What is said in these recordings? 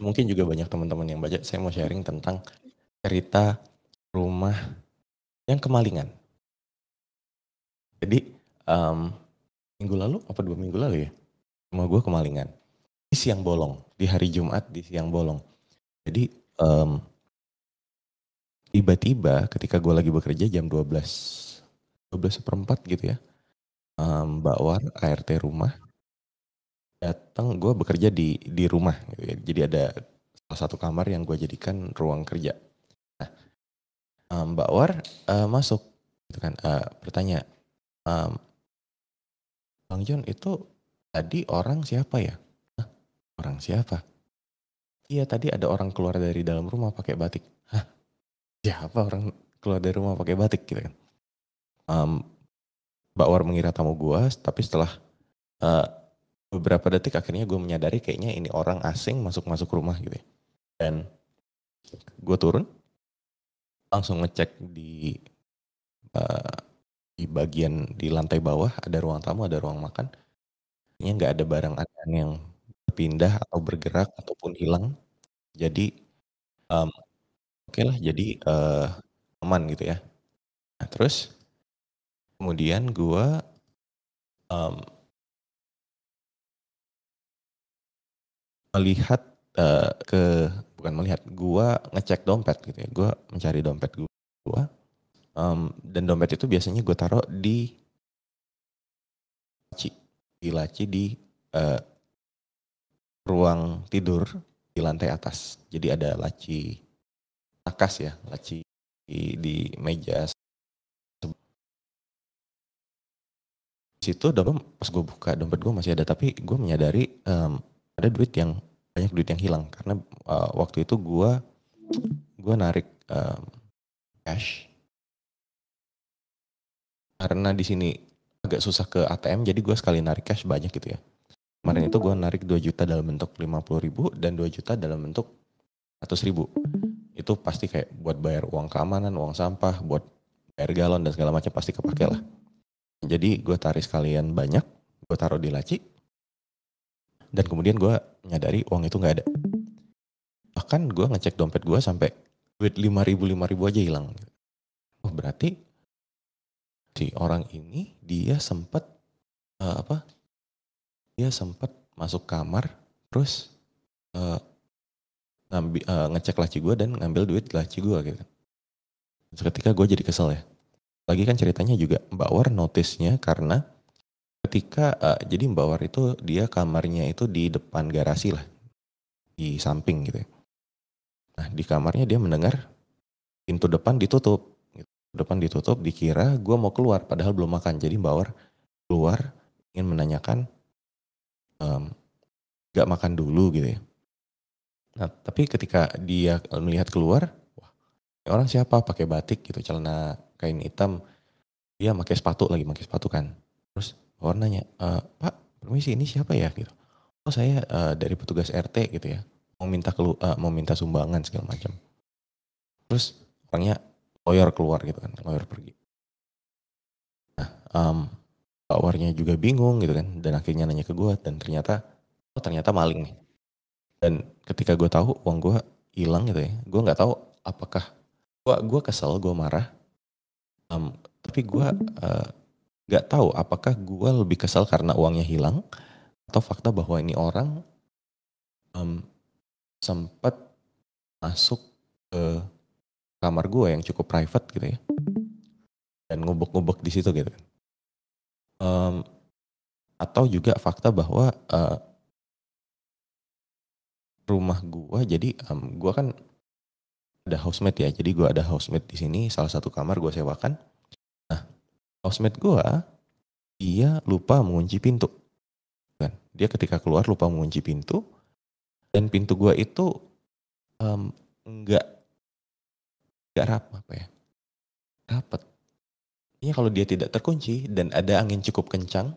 mungkin juga banyak teman-teman yang baca saya mau sharing tentang cerita rumah yang kemalingan jadi um, minggu lalu apa dua minggu lalu ya rumah gue kemalingan di siang bolong di hari Jumat di siang bolong jadi um, tiba-tiba ketika gue lagi bekerja jam 12 12 seperempat gitu ya um, Mbak War ART rumah datang gue bekerja di di rumah gitu ya. jadi ada salah satu kamar yang gue jadikan ruang kerja nah eh, mbak War uh, masuk gitu kan uh, bertanya um, bang John itu tadi orang siapa ya Hah, orang siapa iya tadi ada orang keluar dari dalam rumah pakai batik Hah, siapa orang keluar dari rumah pakai batik gitu kan um, mbak War mengira tamu gue tapi setelah uh, beberapa detik akhirnya gue menyadari kayaknya ini orang asing masuk-masuk rumah gitu ya. Dan gue turun, langsung ngecek di uh, di bagian di lantai bawah ada ruang tamu, ada ruang makan. ini nggak ada barang aneh yang berpindah atau bergerak ataupun hilang. Jadi um, oke okay lah, jadi uh, aman gitu ya. Nah, terus kemudian gue um, melihat uh, ke bukan melihat, gua ngecek dompet gitu ya. Gua mencari dompet gua. Um, dan dompet itu biasanya gue taruh di laci, di laci di uh, ruang tidur di lantai atas. Jadi ada laci takas ya, laci di, di meja. situ dompet pas gue buka dompet gue masih ada, tapi gue menyadari um, ada duit yang banyak duit yang hilang karena uh, waktu itu gue gue narik um, cash karena di sini agak susah ke ATM jadi gue sekali narik cash banyak gitu ya kemarin itu gue narik 2 juta dalam bentuk 50 ribu dan 2 juta dalam bentuk 100 ribu itu pasti kayak buat bayar uang keamanan uang sampah buat bayar galon dan segala macam pasti kepake lah jadi gue tarik sekalian banyak gue taruh di laci dan kemudian gue nyadari uang itu nggak ada bahkan gue ngecek dompet gue sampai duit lima ribu lima ribu aja hilang oh berarti si orang ini dia sempat uh, eh, apa dia sempat masuk kamar terus uh, eh, ngambil uh, eh, ngecek laci gue dan ngambil duit laci gue gitu terus ketika gue jadi kesel ya lagi kan ceritanya juga Mbak War notisnya karena ketika uh, jadi War itu dia kamarnya itu di depan garasi lah di samping gitu ya. Nah di kamarnya dia mendengar pintu depan ditutup gitu. depan ditutup dikira gue mau keluar padahal belum makan jadi Mbak War keluar ingin menanyakan um, gak makan dulu gitu ya. Nah tapi ketika dia eh, melihat keluar wah orang siapa pakai batik gitu celana kain hitam dia pakai sepatu lagi pakai sepatu kan terus orang oh, nanya e, pak permisi ini siapa ya gitu oh saya uh, dari petugas RT gitu ya mau minta kelu uh, mau minta sumbangan segala macam terus orangnya lawyer keluar gitu kan lawyer pergi nah um, pak juga bingung gitu kan dan akhirnya nanya ke gue dan ternyata oh ternyata maling nih dan ketika gue tahu uang gue hilang gitu ya gue nggak tahu apakah gue gue kesel gue marah um, tapi gue uh, nggak tahu apakah gue lebih kesal karena uangnya hilang atau fakta bahwa ini orang um, sempat masuk ke kamar gue yang cukup private gitu ya dan ngubek-ngubek di situ gitu kan um, atau juga fakta bahwa uh, rumah gue jadi um, gue kan ada housemate ya jadi gue ada housemate di sini salah satu kamar gue sewakan housemate gue dia lupa mengunci pintu kan dia ketika keluar lupa mengunci pintu dan pintu gue itu um, enggak nggak rap apa ya rapet ini iya, kalau dia tidak terkunci dan ada angin cukup kencang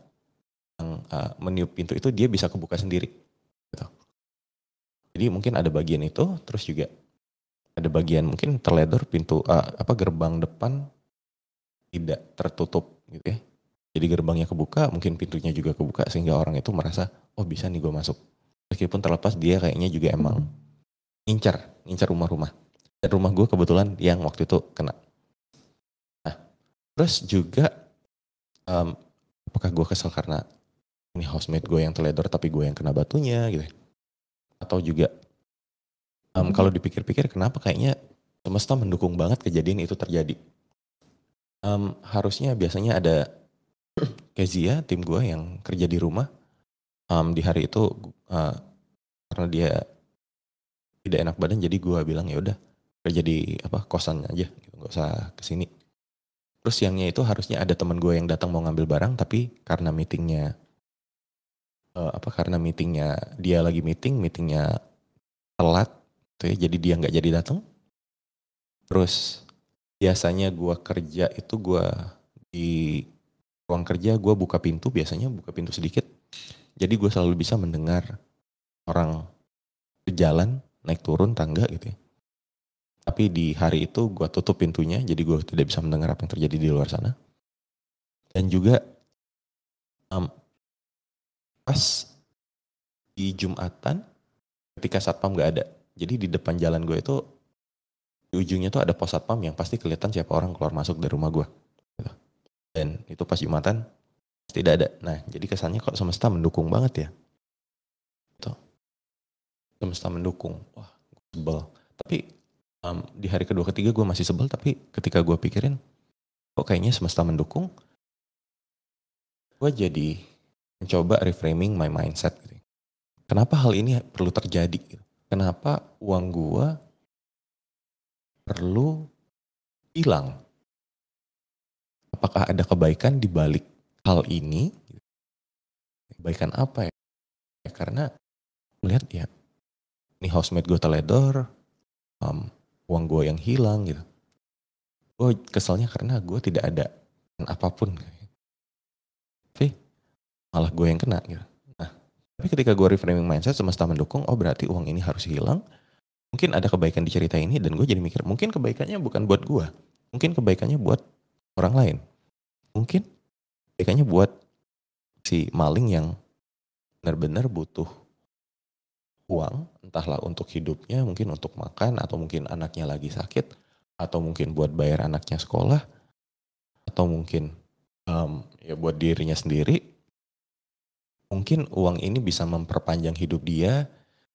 yang uh, meniup pintu itu dia bisa kebuka sendiri gitu. jadi mungkin ada bagian itu terus juga ada bagian mungkin terledor pintu uh, apa gerbang depan tidak tertutup gitu ya. Jadi gerbangnya kebuka, mungkin pintunya juga kebuka sehingga orang itu merasa oh bisa nih gue masuk. Meskipun terlepas dia kayaknya juga emang ngincar, ngincar rumah-rumah. Dan rumah gue kebetulan yang waktu itu kena. Nah, terus juga um, apakah gue kesel karena ini housemate gue yang teledor tapi gue yang kena batunya gitu ya? atau juga um, kalau dipikir-pikir kenapa kayaknya semesta mendukung banget kejadian itu terjadi um, harusnya biasanya ada Kezia ya, tim gue yang kerja di rumah um, di hari itu uh, karena dia tidak enak badan jadi gue bilang ya udah kerja di apa kosan aja gitu nggak usah kesini terus siangnya itu harusnya ada teman gue yang datang mau ngambil barang tapi karena meetingnya uh, apa karena meetingnya dia lagi meeting meetingnya telat tuh gitu ya jadi dia nggak jadi datang terus biasanya gue kerja itu gue di ruang kerja gue buka pintu biasanya buka pintu sedikit jadi gue selalu bisa mendengar orang jalan naik turun tangga gitu ya tapi di hari itu gue tutup pintunya jadi gue tidak bisa mendengar apa yang terjadi di luar sana dan juga um, pas di jumatan ketika satpam gak ada jadi di depan jalan gue itu ujungnya tuh ada pos satpam yang pasti kelihatan siapa orang keluar masuk dari rumah gue gitu. dan itu pas jumatan tidak ada nah jadi kesannya kok semesta mendukung banget ya Gitu. semesta mendukung wah sebel tapi um, di hari kedua ketiga gue masih sebel tapi ketika gue pikirin kok kayaknya semesta mendukung gue jadi mencoba reframing my mindset gitu. kenapa hal ini perlu terjadi gitu. kenapa uang gue perlu hilang. Apakah ada kebaikan di balik hal ini? Kebaikan apa ya? ya karena melihat ya, ini housemate gue teledor, um, uang gue yang hilang gitu. Gue keselnya karena gue tidak ada apapun. Tapi malah gue yang kena gitu. Nah, tapi ketika gue reframing mindset semesta mendukung, oh berarti uang ini harus hilang, mungkin ada kebaikan di cerita ini dan gue jadi mikir mungkin kebaikannya bukan buat gue mungkin kebaikannya buat orang lain mungkin kebaikannya buat si maling yang benar-benar butuh uang entahlah untuk hidupnya mungkin untuk makan atau mungkin anaknya lagi sakit atau mungkin buat bayar anaknya sekolah atau mungkin um, ya buat dirinya sendiri mungkin uang ini bisa memperpanjang hidup dia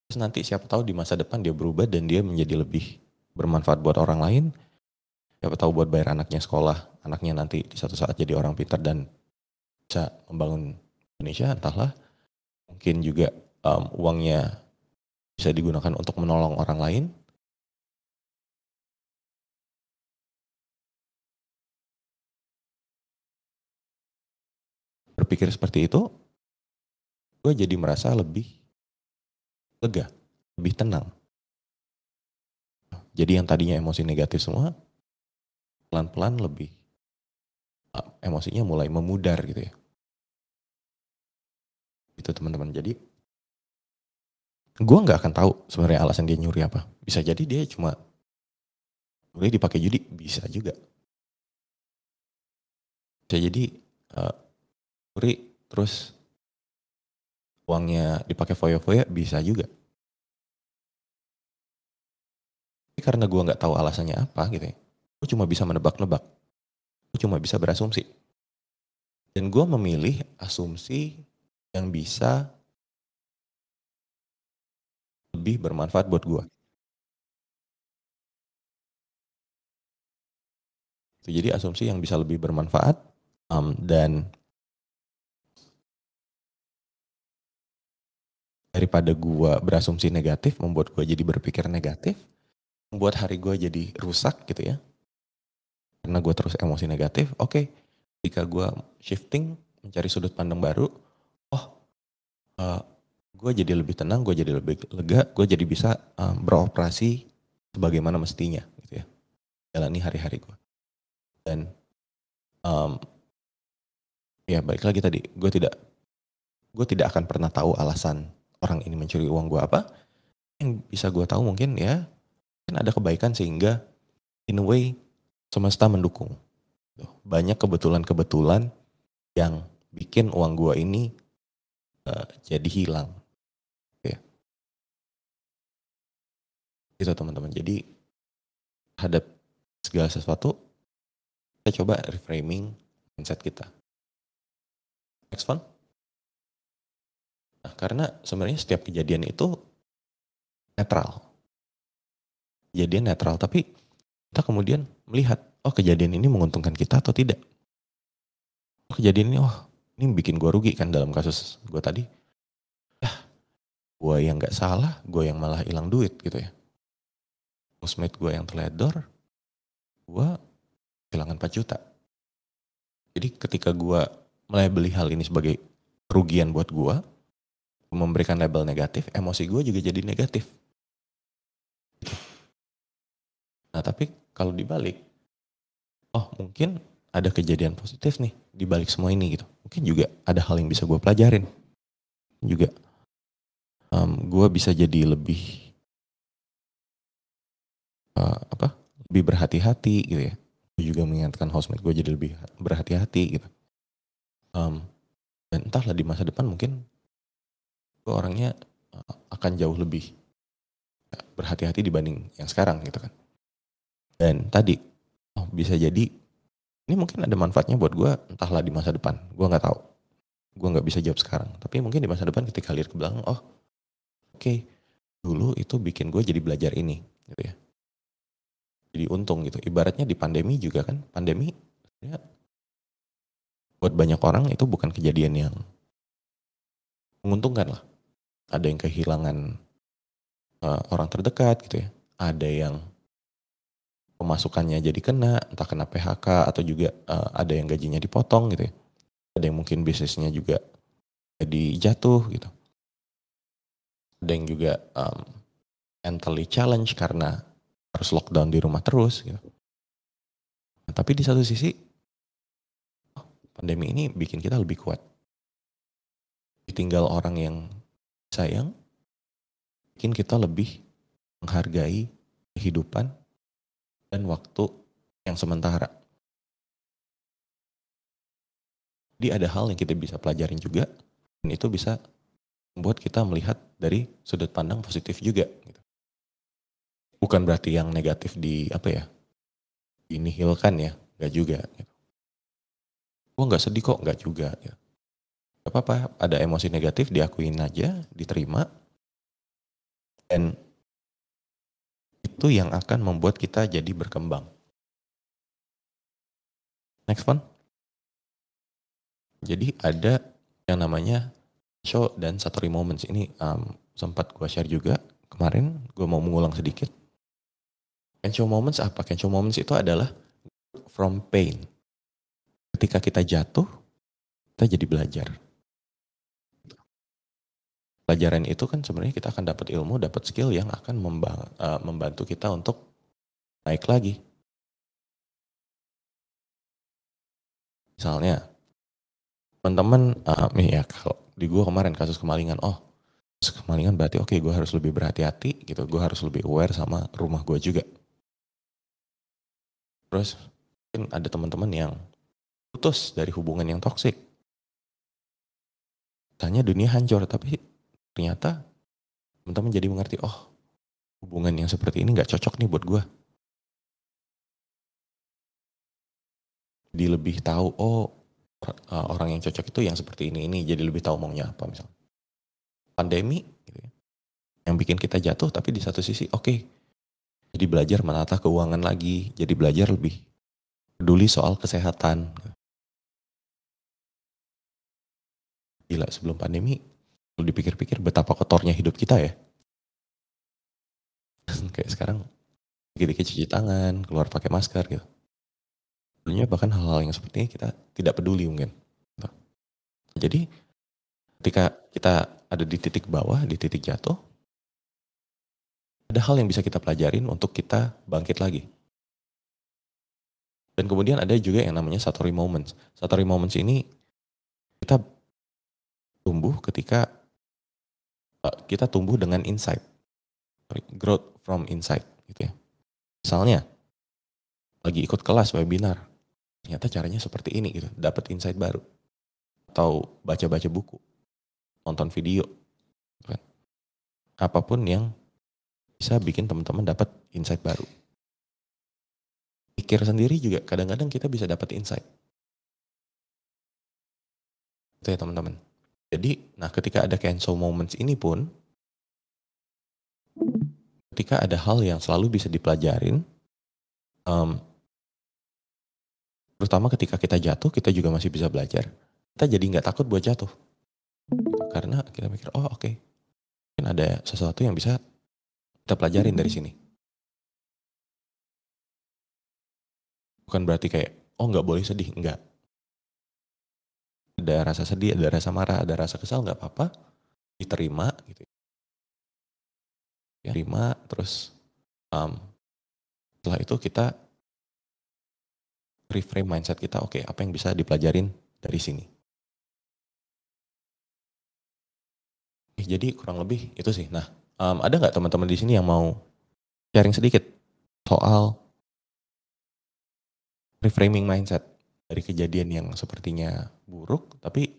Terus nanti siapa tahu di masa depan dia berubah dan dia menjadi lebih bermanfaat buat orang lain. Siapa tahu buat bayar anaknya sekolah, anaknya nanti di satu saat jadi orang pintar dan bisa membangun Indonesia entahlah. Mungkin juga um, uangnya bisa digunakan untuk menolong orang lain. Berpikir seperti itu, gue jadi merasa lebih lega, lebih tenang. Jadi yang tadinya emosi negatif semua, pelan-pelan lebih uh, emosinya mulai memudar gitu ya. Itu teman-teman. Jadi gue nggak akan tahu sebenarnya alasan dia nyuri apa. Bisa jadi dia cuma boleh dipakai judi, bisa juga. Bisa ya, jadi uh, nyuri terus uangnya dipakai foya-foya bisa juga. Tapi karena gue nggak tahu alasannya apa gitu ya, gue cuma bisa menebak-nebak. Gue cuma bisa berasumsi. Dan gue memilih asumsi yang bisa lebih bermanfaat buat gue. Jadi asumsi yang bisa lebih bermanfaat um, dan daripada gue berasumsi negatif membuat gue jadi berpikir negatif membuat hari gue jadi rusak gitu ya karena gue terus emosi negatif oke okay. ketika gue shifting mencari sudut pandang baru oh uh, eh, gue jadi lebih tenang gue jadi lebih lega gue jadi bisa um, beroperasi sebagaimana mestinya gitu ya jalani hari-hari gue dan um, ya balik lagi tadi gue tidak gue tidak akan pernah tahu alasan orang ini mencuri uang gue apa yang bisa gue tahu mungkin ya mungkin ada kebaikan sehingga in a way semesta mendukung banyak kebetulan-kebetulan yang bikin uang gue ini uh, jadi hilang ya itu teman-teman jadi terhadap segala sesuatu kita coba reframing mindset kita next one Nah, karena sebenarnya setiap kejadian itu netral. Kejadian netral, tapi kita kemudian melihat, oh kejadian ini menguntungkan kita atau tidak. Oh, kejadian ini, oh ini bikin gue rugi kan dalam kasus gue tadi. Ya, gue yang gak salah, gue yang malah hilang duit gitu ya. Musmate gue yang teledor, gue kehilangan 4 juta. Jadi ketika gue beli hal ini sebagai kerugian buat gue, memberikan label negatif, emosi gue juga jadi negatif. Nah tapi kalau dibalik, oh mungkin ada kejadian positif nih dibalik semua ini gitu. Mungkin juga ada hal yang bisa gue pelajarin. Juga um, gue bisa jadi lebih uh, apa? Lebih berhati-hati gitu ya. Gue juga mengingatkan housemate gue jadi lebih berhati-hati gitu. Um, dan entahlah di masa depan mungkin itu orangnya eh, akan jauh lebih berhati-hati dibanding yang sekarang gitu kan. Dan tadi oh, bisa jadi ini mungkin ada manfaatnya buat gue entahlah di masa depan gue nggak tahu gue nggak bisa jawab sekarang tapi mungkin di masa depan ketika lihat ke belakang oh oke okay, dulu itu bikin gue jadi belajar ini gitu ya jadi untung gitu ibaratnya di pandemi juga kan pandemi ya, buat banyak orang itu bukan kejadian yang menguntungkan lah ada yang kehilangan uh, orang terdekat gitu ya ada yang pemasukannya jadi kena entah kena PHK atau juga uh, ada yang gajinya dipotong gitu ya ada yang mungkin bisnisnya juga jadi jatuh gitu ada yang juga um, mentally challenge karena harus lockdown di rumah terus gitu nah, tapi di satu sisi pandemi ini bikin kita lebih kuat ditinggal orang yang sayang, mungkin kita lebih menghargai kehidupan dan waktu yang sementara. Jadi ada hal yang kita bisa pelajarin juga, dan itu bisa membuat kita melihat dari sudut pandang positif juga. Gitu. Bukan berarti yang negatif di apa ya, ini dinihilkan ya, nggak juga. Gitu. Gue nggak sedih kok, nggak juga. Gitu apa-apa ada emosi negatif diakuin aja diterima dan itu yang akan membuat kita jadi berkembang next one jadi ada yang namanya show dan satori moments ini um, sempat gue share juga kemarin gue mau mengulang sedikit show moments apa? show moments itu adalah from pain. Ketika kita jatuh, kita jadi belajar pelajaran itu kan sebenarnya kita akan dapat ilmu, dapat skill yang akan eh, membantu kita untuk naik lagi. Misalnya, teman-teman, uh, ya kalau di gue kemarin kasus kemalingan, oh kasus kemalingan berarti oke okay, gue harus lebih berhati-hati gitu, gue harus lebih aware sama rumah gue juga. Terus mungkin ada teman-teman yang putus dari hubungan yang toksik. Tanya dunia hancur, tapi ternyata teman-teman jadi mengerti, oh hubungan yang seperti ini nggak cocok nih buat gue. Jadi lebih tahu, oh eh, orang yang cocok itu yang seperti ini ini jadi lebih tahu maunya apa misalnya pandemi gitu ya, yang bikin kita jatuh tapi di satu sisi oke okay, jadi belajar menata keuangan lagi jadi belajar lebih peduli soal kesehatan gila sebelum pandemi kalau dipikir-pikir betapa kotornya hidup kita ya. kayak sekarang dikit-dikit cuci tangan, keluar pakai masker gitu. Sebenarnya bahkan hal-hal yang seperti ini kita tidak peduli mungkin. Jadi ketika kita ada di titik bawah, di titik jatuh, ada hal yang bisa kita pelajarin untuk kita bangkit lagi. Dan kemudian ada juga yang namanya Satori Moments. Satori Moments ini kita tumbuh ketika Eh, kita tumbuh dengan insight. Growth from insight gitu ya. Misalnya lagi ikut kelas webinar, ternyata caranya seperti ini gitu, dapat insight baru. Atau baca-baca buku, nonton video. Gitu kan. Apapun yang bisa bikin teman-teman dapat insight baru. Pikir sendiri juga kadang-kadang kita bisa dapat insight. Itu ya teman-teman. Jadi, nah ketika ada cancel moments ini pun, ketika ada hal yang selalu bisa dipelajarin, um, terutama ketika kita jatuh, kita juga masih bisa belajar. Kita jadi nggak takut buat jatuh. Karena kita mikir, oh oke, okay. mungkin ada sesuatu yang bisa kita pelajarin dari sini. Bukan berarti kayak, oh nggak boleh sedih, nggak ada rasa sedih, ada rasa marah, ada rasa kesal nggak apa-apa, diterima gitu. Ya, terima terus um, setelah itu kita reframe mindset kita, oke okay, apa yang bisa dipelajarin dari sini. Jadi kurang lebih itu sih. Nah, um, ada nggak teman-teman di sini yang mau sharing sedikit soal reframing mindset? dari kejadian yang sepertinya buruk, tapi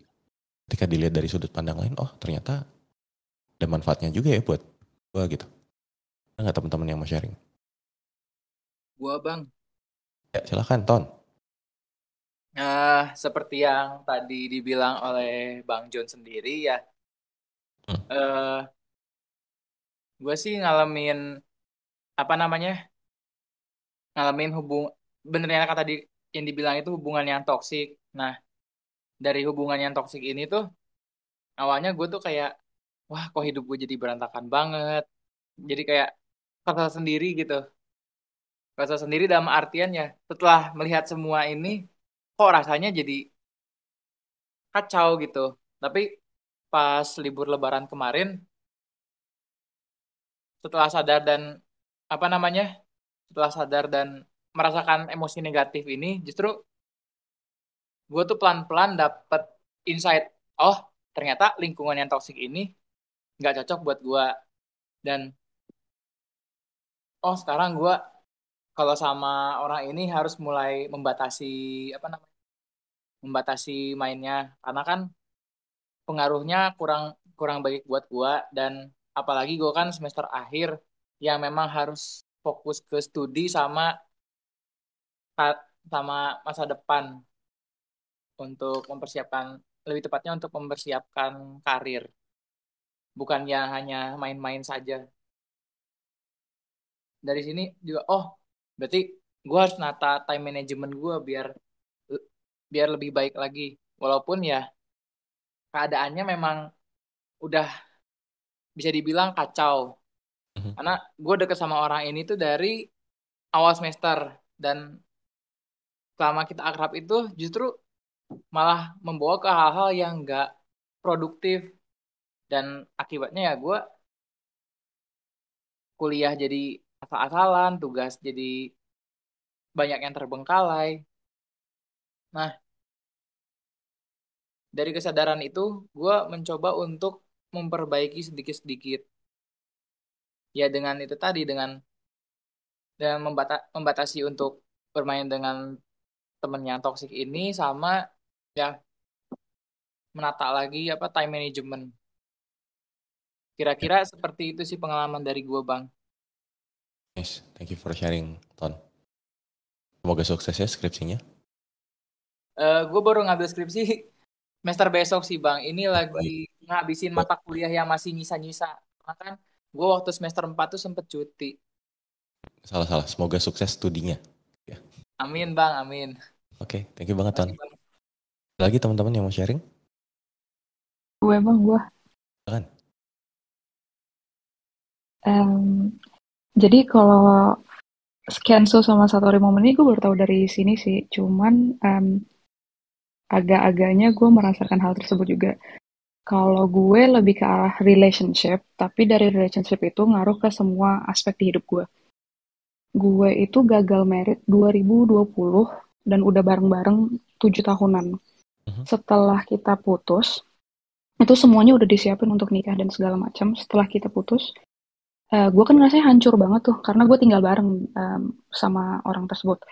ketika dilihat dari sudut pandang lain, oh ternyata ada manfaatnya juga ya buat gua gitu. Ada nggak teman-teman yang mau sharing? Gua bang. Ya silahkan Ton. Nah, seperti yang tadi dibilang oleh Bang John sendiri ya, hmm. uh, eh, gue sih ngalamin apa namanya, ngalamin hubung, benernya kata di yang dibilang itu hubungan yang toksik. Nah, dari hubungan yang toksik ini tuh awalnya gue tuh kayak wah kok hidup gue jadi berantakan banget. Jadi kayak kesal sendiri gitu. Kesal sendiri dalam artian ya setelah melihat semua ini kok rasanya jadi kacau gitu. Tapi pas libur lebaran kemarin setelah sadar dan apa namanya? Setelah sadar dan merasakan emosi negatif ini justru gue tuh pelan-pelan dapet insight oh ternyata lingkungan yang toksik ini nggak cocok buat gue dan oh sekarang gue kalau sama orang ini harus mulai membatasi apa namanya membatasi mainnya karena kan pengaruhnya kurang kurang baik buat gue dan apalagi gue kan semester akhir yang memang harus fokus ke studi sama sama masa depan untuk mempersiapkan lebih tepatnya untuk mempersiapkan karir bukan yang hanya main-main saja dari sini juga oh berarti gue harus nata time management gue biar biar lebih baik lagi walaupun ya keadaannya memang udah bisa dibilang kacau mhm. karena gue deket sama orang ini tuh dari awal semester dan selama kita akrab itu justru malah membawa ke hal-hal yang nggak produktif dan akibatnya ya gue kuliah jadi asal-asalan tugas jadi banyak yang terbengkalai nah dari kesadaran itu gue mencoba untuk memperbaiki sedikit-sedikit ya dengan itu tadi dengan dengan membatasi untuk bermain dengan temen yang toksik ini sama ya menata lagi apa time management. Kira-kira seperti itu sih pengalaman dari gue bang. Nice, thank you for sharing, Ton. Semoga sukses ya skripsinya. Uh, eh, gue baru ngambil skripsi semester besok sih bang. Ini lagi ngabisin mata kuliah yang masih nyisa-nyisa. Makan gue waktu semester 4 tuh sempet cuti. Salah-salah, semoga sukses studinya. Amin bang, amin. Oke, okay, thank you banget Ton. Lagi teman-teman yang mau sharing? Gue bang, gue. Kan? Um, jadi kalau Skenso sama Satori Momen ini gue baru tahu dari sini sih. Cuman um, agak-agaknya gue merasakan hal tersebut juga. Kalau gue lebih ke arah relationship, tapi dari relationship itu ngaruh ke semua aspek di hidup gue gue itu gagal merit 2020 dan udah bareng-bareng tujuh tahunan. Mhm. Setelah kita putus, itu semuanya udah disiapin untuk nikah dan segala macam. Setelah kita putus, uh, gue kan ngerasa hancur banget tuh karena gue tinggal bareng um, sama orang tersebut.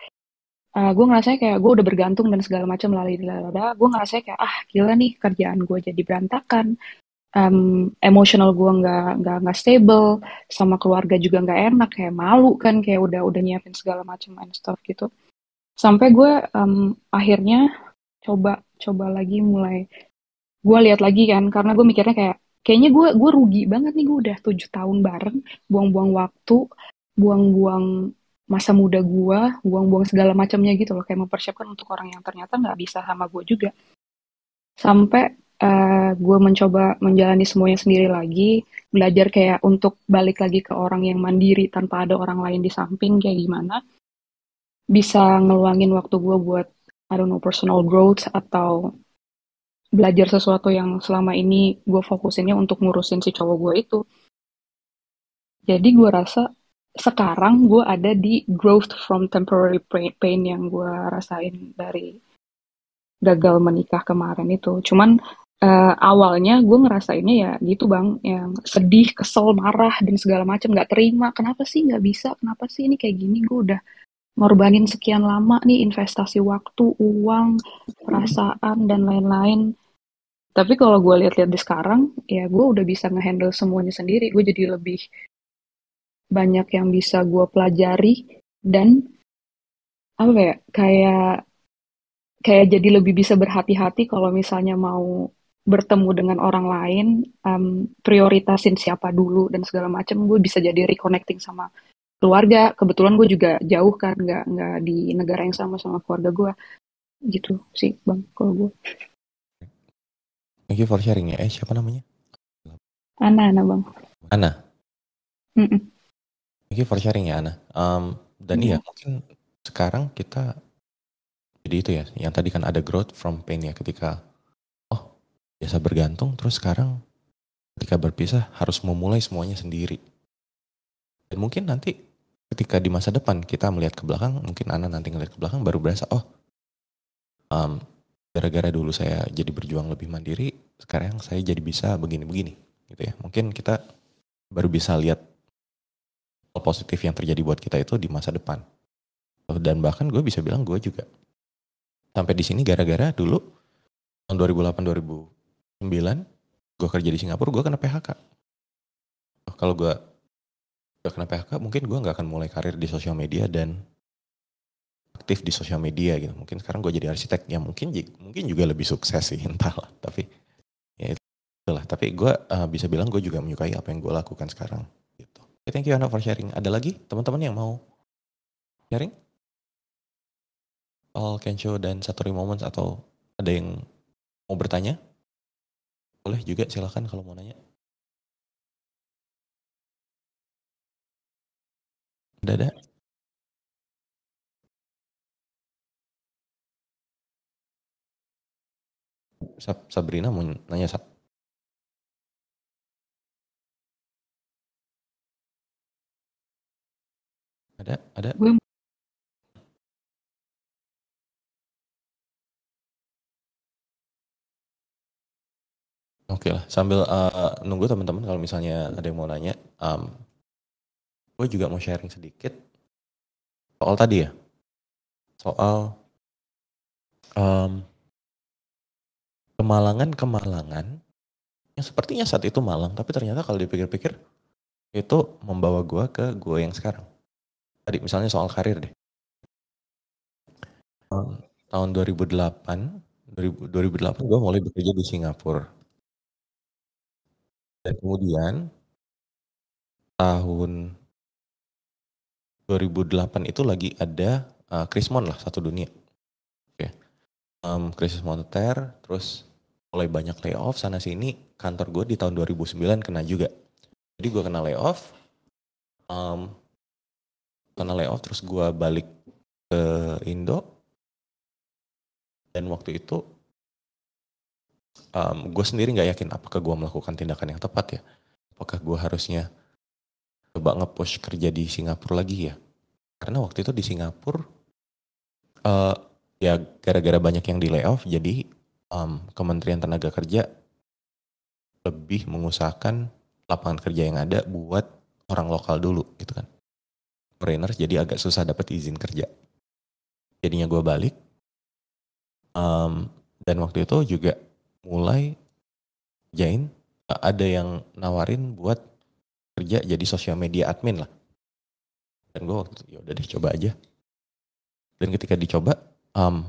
Uh, gue ngerasa kayak gue udah bergantung dan segala macam lalai lalada. Gue ngerasa kayak ah gila nih kerjaan gue jadi berantakan, um, emotional gue nggak nggak nggak stable sama keluarga juga nggak enak kayak malu kan kayak udah udah nyiapin segala macam and stuff gitu sampai gue um, akhirnya coba coba lagi mulai gue lihat lagi kan karena gue mikirnya kayak kayaknya gue gue rugi banget nih gue udah tujuh tahun bareng buang-buang waktu buang-buang masa muda gue buang-buang segala macamnya gitu loh kayak mempersiapkan untuk orang yang ternyata nggak bisa sama gue juga sampai Eh, gue mencoba menjalani semuanya sendiri lagi belajar kayak untuk balik lagi ke orang yang mandiri tanpa ada orang lain di samping kayak gimana bisa ngeluangin waktu gue buat I don't know personal growth atau belajar sesuatu yang selama ini gue fokusinnya untuk ngurusin si cowok gue itu jadi gue rasa sekarang gue ada di growth from temporary pain yang gue rasain dari gagal menikah kemarin itu. Cuman uh, awalnya gue ngerasainnya ya gitu bang yang sedih kesel marah dan segala macam nggak terima kenapa sih nggak bisa kenapa sih ini kayak gini gue udah ngorbanin sekian lama nih investasi waktu uang perasaan dan lain-lain tapi kalau gue lihat-lihat di sekarang ya gue udah bisa ngehandle semuanya sendiri gue jadi lebih banyak yang bisa gue pelajari dan apa ya kayak kayak jadi lebih bisa berhati-hati kalau misalnya mau bertemu dengan orang lain, um, prioritasin siapa dulu dan segala macam, gue bisa jadi reconnecting sama keluarga. Kebetulan gue juga jauh kan, nggak nggak di negara yang sama sama keluarga gue, gitu sih bang kalau gue. Thank you for sharing ya. Eh siapa namanya? Ana, Ana bang. Ana. Mm -mm. Thank you for sharing ya Ana. Um, dan ya, mm. -hmm. mungkin sekarang kita jadi itu ya. Yang tadi kan ada growth from pain ya ketika biasa bergantung terus sekarang ketika berpisah harus memulai semuanya sendiri dan mungkin nanti ketika di masa depan kita melihat ke belakang mungkin Ana nanti ngelihat ke belakang baru berasa oh um, gara-gara dulu saya jadi berjuang lebih mandiri, sekarang saya jadi bisa begini-begini gitu ya. Mungkin kita baru bisa lihat hal positif yang terjadi buat kita itu di masa depan. Dan bahkan gue bisa bilang gue juga. Sampai di sini gara-gara dulu tahun 2008 gue kerja di Singapura gue kena PHK oh, kalau gue gak kena PHK mungkin gue nggak akan mulai karir di sosial media dan aktif di sosial media gitu mungkin sekarang gue jadi arsitek ya mungkin mungkin juga lebih sukses sih entahlah tapi ya itulah tapi gue uh, bisa bilang gue juga menyukai apa yang gue lakukan sekarang gitu okay, thank you Anna for sharing ada lagi teman-teman yang mau sharing all can show dan Satori moments atau ada yang mau bertanya boleh juga silahkan kalau mau nanya ada ada Sabrina mau nanya Sab. Ada, ada. Gue Oke okay lah, sambil uh, nunggu teman-teman kalau misalnya ada yang mau nanya, um, gue juga mau sharing sedikit soal tadi ya, soal kemalangan kemalangan-kemalangan yang sepertinya saat itu malang, tapi ternyata kalau dipikir-pikir itu membawa gue ke gue yang sekarang. Tadi misalnya soal karir deh. Um, tahun 2008, 2008 gue mulai bekerja di Singapura dan kemudian tahun 2008 itu lagi ada uh, eh, krismon lah satu dunia. Oke. Okay. Um, krisis moneter, terus mulai banyak layoff sana sini. Kantor gue di tahun 2009 kena juga. Jadi gue kena layoff. Um, kena layoff terus gue balik ke Indo. Dan waktu itu um, gue sendiri nggak yakin apakah gue melakukan tindakan yang tepat ya. Apakah gue harusnya coba nge kerja di Singapura lagi ya? Karena waktu itu di Singapura uh, ya gara-gara banyak yang di layoff jadi um, Kementerian Tenaga Kerja lebih mengusahakan lapangan kerja yang ada buat orang lokal dulu gitu kan. Foreigners jadi agak susah dapat izin kerja. Jadinya gue balik. Um, dan waktu itu juga mulai join ada yang nawarin buat kerja jadi sosial media admin lah. Dan gue waktu itu ya udah deh coba aja. Dan ketika dicoba, um,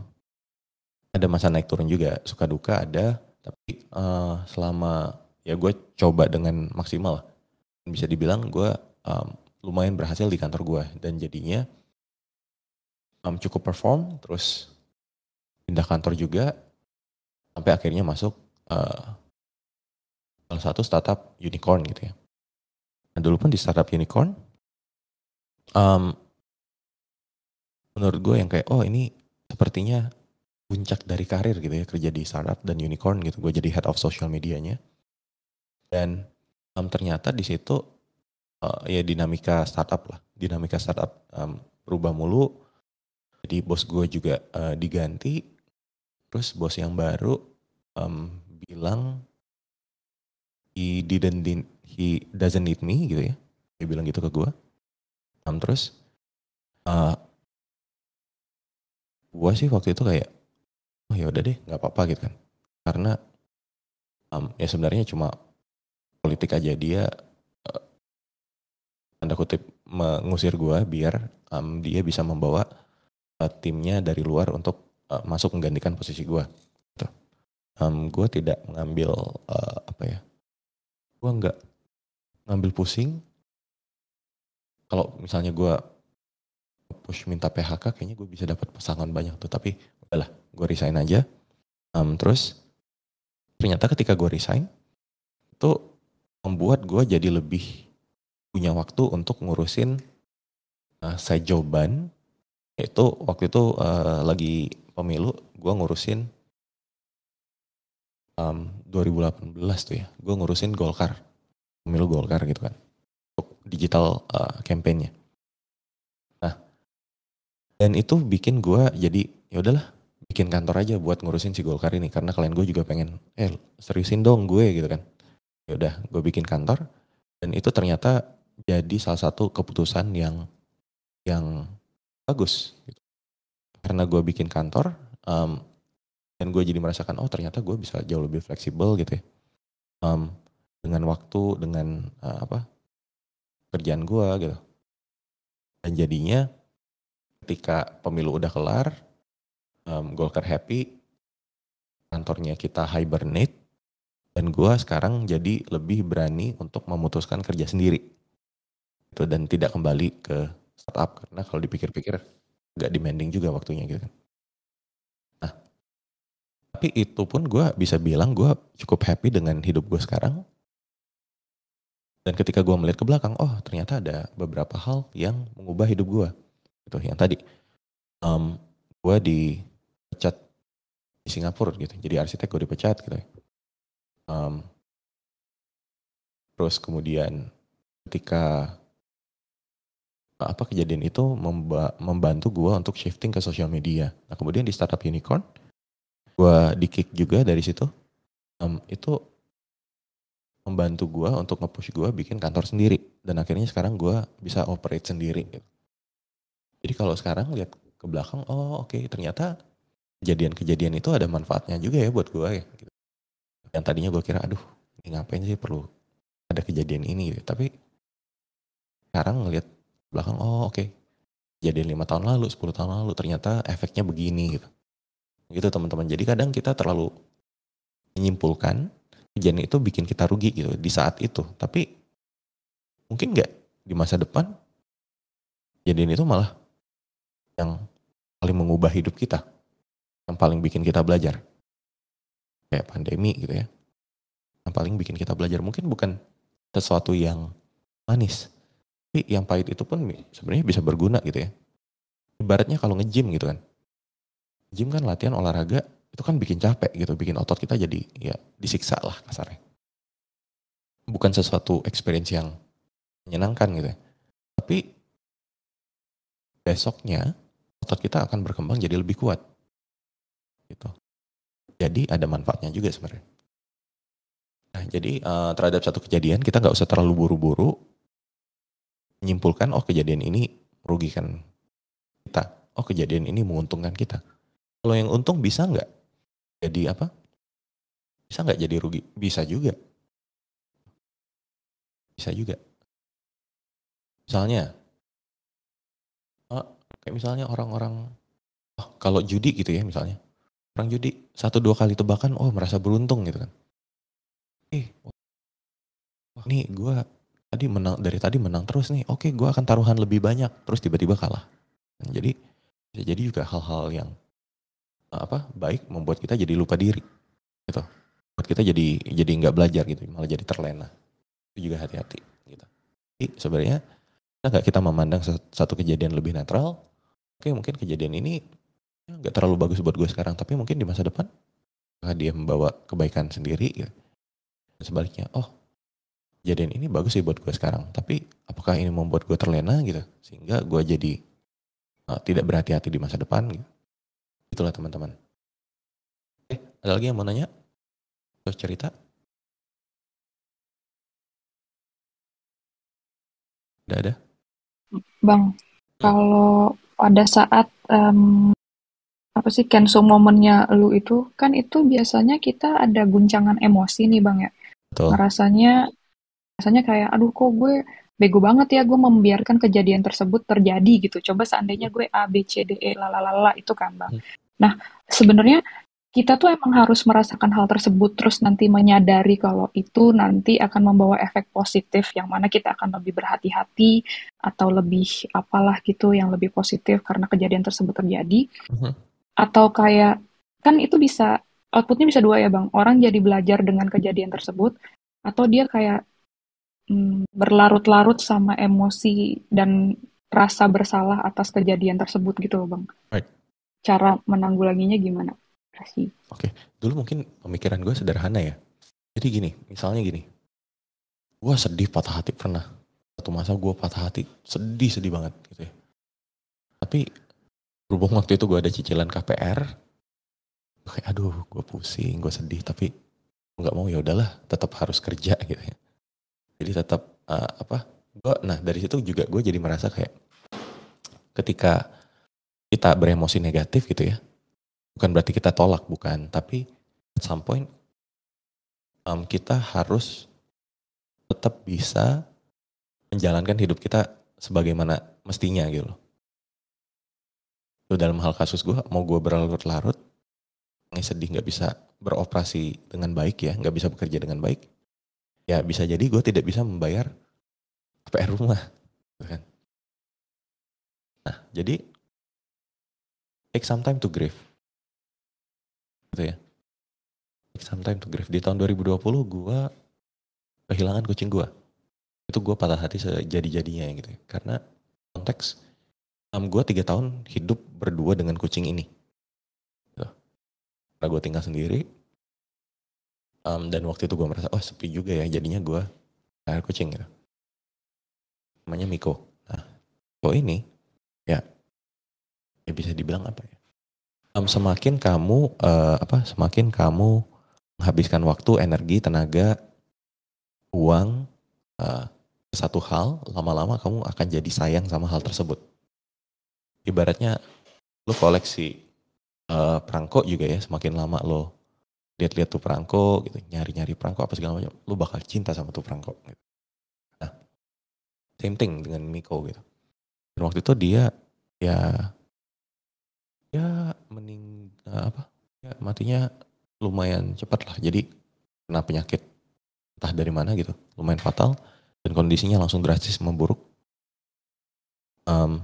ada masa naik turun juga, suka duka ada. Tapi uh, selama ya gue coba dengan maksimal, bisa dibilang gue um, lumayan berhasil di kantor gue dan jadinya um, cukup perform, terus pindah kantor juga sampai akhirnya masuk uh, salah satu startup unicorn gitu ya. Nah dulu pun di startup unicorn, um, menurut gue yang kayak oh ini sepertinya puncak dari karir gitu ya kerja di startup dan unicorn gitu. Gue jadi head of social medianya dan um, ternyata di situ uh, ya dinamika startup lah, dinamika startup um, berubah mulu. Jadi bos gue juga uh, diganti, terus bos yang baru um, bilang he didn't need, he doesn't need me gitu ya dia bilang gitu ke gue um, terus uh, eh, gue sih waktu itu kayak oh ya udah deh nggak apa-apa gitu kan karena um, ya sebenarnya cuma politik aja dia uh, tanda kutip mengusir gue biar um, dia bisa membawa uh, timnya dari luar untuk uh, masuk menggantikan posisi gue um, gue tidak mengambil uh, eh, apa ya gue nggak ngambil pusing kalau misalnya gue push minta PHK kayaknya gue bisa dapat pasangan banyak tuh tapi udahlah gue resign aja um, terus ternyata ketika gue resign itu membuat gue jadi lebih punya waktu untuk ngurusin uh, eh, saya jawaban yaitu waktu itu uh, lagi pemilu gue ngurusin um, 2018 tuh ya, gue ngurusin Golkar, pemilu Golkar gitu kan, untuk digital uh, campaign-nya. Nah, dan itu bikin gue jadi ya udahlah bikin kantor aja buat ngurusin si Golkar ini karena kalian gue juga pengen eh seriusin dong gue gitu kan ya udah gue bikin kantor dan itu ternyata jadi salah satu keputusan yang yang bagus gitu. karena gue bikin kantor um, dan gue jadi merasakan oh ternyata gue bisa jauh lebih fleksibel gitu ya um, dengan waktu dengan uh, apa kerjaan gue gitu dan jadinya ketika pemilu udah kelar um, Golkar happy kantornya kita hibernate dan gue sekarang jadi lebih berani untuk memutuskan kerja sendiri itu dan tidak kembali ke startup karena kalau dipikir-pikir gak demanding juga waktunya gitu kan tapi itu pun gue bisa bilang gue cukup happy dengan hidup gue sekarang dan ketika gue melihat ke belakang oh ternyata ada beberapa hal yang mengubah hidup gue itu yang tadi um, gue dipecat di Singapura gitu jadi arsitek gue dipecat gitu um, terus kemudian ketika apa kejadian itu memba membantu gue untuk shifting ke sosial media nah kemudian di startup unicorn gue di kick juga dari situ um, itu membantu gue untuk nge-push gue bikin kantor sendiri dan akhirnya sekarang gue bisa operate sendiri gitu. jadi kalau sekarang lihat ke belakang oh oke okay, ternyata kejadian-kejadian itu ada manfaatnya juga ya buat gue ya gitu. yang tadinya gue kira aduh ini ngapain sih perlu ada kejadian ini gitu. tapi sekarang ngelihat belakang oh oke okay. kejadian lima tahun lalu 10 tahun lalu ternyata efeknya begini gitu gitu teman-teman jadi kadang kita terlalu menyimpulkan kejadian itu bikin kita rugi gitu di saat itu tapi mungkin nggak di masa depan kejadian itu malah yang paling mengubah hidup kita yang paling bikin kita belajar kayak pandemi gitu ya yang paling bikin kita belajar mungkin bukan sesuatu yang manis tapi yang pahit itu pun sebenarnya bisa berguna gitu ya ibaratnya kalau nge-gym gitu kan gym kan latihan olahraga itu kan bikin capek gitu, bikin otot kita jadi ya disiksa lah kasarnya. Bukan sesuatu experience yang menyenangkan gitu ya. Tapi besoknya otot kita akan berkembang jadi lebih kuat. Gitu. Jadi ada manfaatnya juga sebenarnya. Nah, jadi uh, terhadap satu kejadian kita nggak usah terlalu buru-buru menyimpulkan oh kejadian ini merugikan kita, oh kejadian ini menguntungkan kita kalau yang untung bisa nggak jadi apa? Bisa nggak jadi rugi? Bisa juga. Bisa juga. Misalnya, oh, kayak misalnya orang-orang, oh, kalau judi gitu ya misalnya, orang judi satu dua kali tebakan, oh merasa beruntung gitu kan. Eh, wah, nih gue tadi menang dari tadi menang terus nih, oke gue akan taruhan lebih banyak, terus tiba-tiba kalah. Jadi jadi juga hal-hal yang apa baik membuat kita jadi lupa diri gitu buat kita jadi jadi nggak belajar gitu malah jadi terlena itu juga hati-hati gitu jadi sebenarnya nggak kita memandang satu kejadian lebih netral oke mungkin kejadian ini ya, nggak terlalu bagus buat gue sekarang tapi mungkin di masa depan dia membawa kebaikan sendiri gitu. sebaliknya oh kejadian ini bagus sih buat gue sekarang tapi apakah ini membuat gue terlena gitu sehingga gue jadi uh, tidak berhati-hati di masa depan gitu Itulah teman-teman. Oke, eh, ada lagi yang mau nanya? Terus cerita? Tidak ada? Bang, kalau pada saat um, apa sih cancel momennya lu itu kan itu biasanya kita ada guncangan emosi nih bang ya Betul. rasanya rasanya kayak aduh kok gue bego banget ya gue membiarkan kejadian tersebut terjadi gitu. Coba seandainya gue A, B, C, D, E, lalalala itu kan bang. Nah sebenarnya kita tuh emang harus merasakan hal tersebut terus nanti menyadari kalau itu nanti akan membawa efek positif yang mana kita akan lebih berhati-hati atau lebih apalah gitu yang lebih positif karena kejadian tersebut terjadi uh-huh. atau kayak kan itu bisa outputnya bisa dua ya bang orang jadi belajar dengan kejadian tersebut atau dia kayak Mm, berlarut-larut sama emosi dan rasa bersalah atas kejadian tersebut gitu loh bang. Right. Cara menanggulanginya gimana? Kasih. Oke, okay. dulu mungkin pemikiran gue sederhana ya. Jadi gini, misalnya gini, gue sedih patah hati pernah. Satu masa gue patah hati, sedih sedih banget gitu ya. Tapi berhubung waktu itu gue ada cicilan KPR, kayak aduh gue pusing, gue sedih, tapi nggak mau ya udahlah, tetap harus kerja gitu ya jadi tetap uh, apa gue nah dari situ juga gue jadi merasa kayak ketika kita beremosi negatif gitu ya bukan berarti kita tolak bukan tapi at some point um, kita harus tetap bisa menjalankan hidup kita sebagaimana mestinya gitu loh. Itu dalam hal kasus gue mau gue berlarut-larut, nggak sedih nggak bisa beroperasi dengan baik ya, nggak bisa bekerja dengan baik, ya bisa jadi gue tidak bisa membayar PR rumah gitu kan nah jadi take some time to grieve gitu ya take some time to grieve di tahun 2020 gue kehilangan kucing gue itu gue patah hati sejadi-jadinya gitu ya. karena konteks um, gue tiga tahun hidup berdua dengan kucing ini gitu. karena gue tinggal sendiri um, dan waktu itu gue merasa oh sepi juga ya jadinya gue air kucing gitu namanya Miko nah kok ini ya ya bisa dibilang apa ya um, semakin kamu uh, apa semakin kamu menghabiskan waktu energi tenaga uang uh, satu hal lama-lama kamu akan jadi sayang sama hal tersebut ibaratnya lo koleksi uh, eh, perangkok juga ya semakin lama lo lihat-lihat tuh perangko gitu nyari-nyari perangko apa segala macam lu bakal cinta sama tuh perangko gitu. nah same thing dengan Miko gitu dan waktu itu dia ya ya mening eh, apa ya matinya lumayan cepat lah jadi kena penyakit entah dari mana gitu lumayan fatal dan kondisinya langsung drastis memburuk um,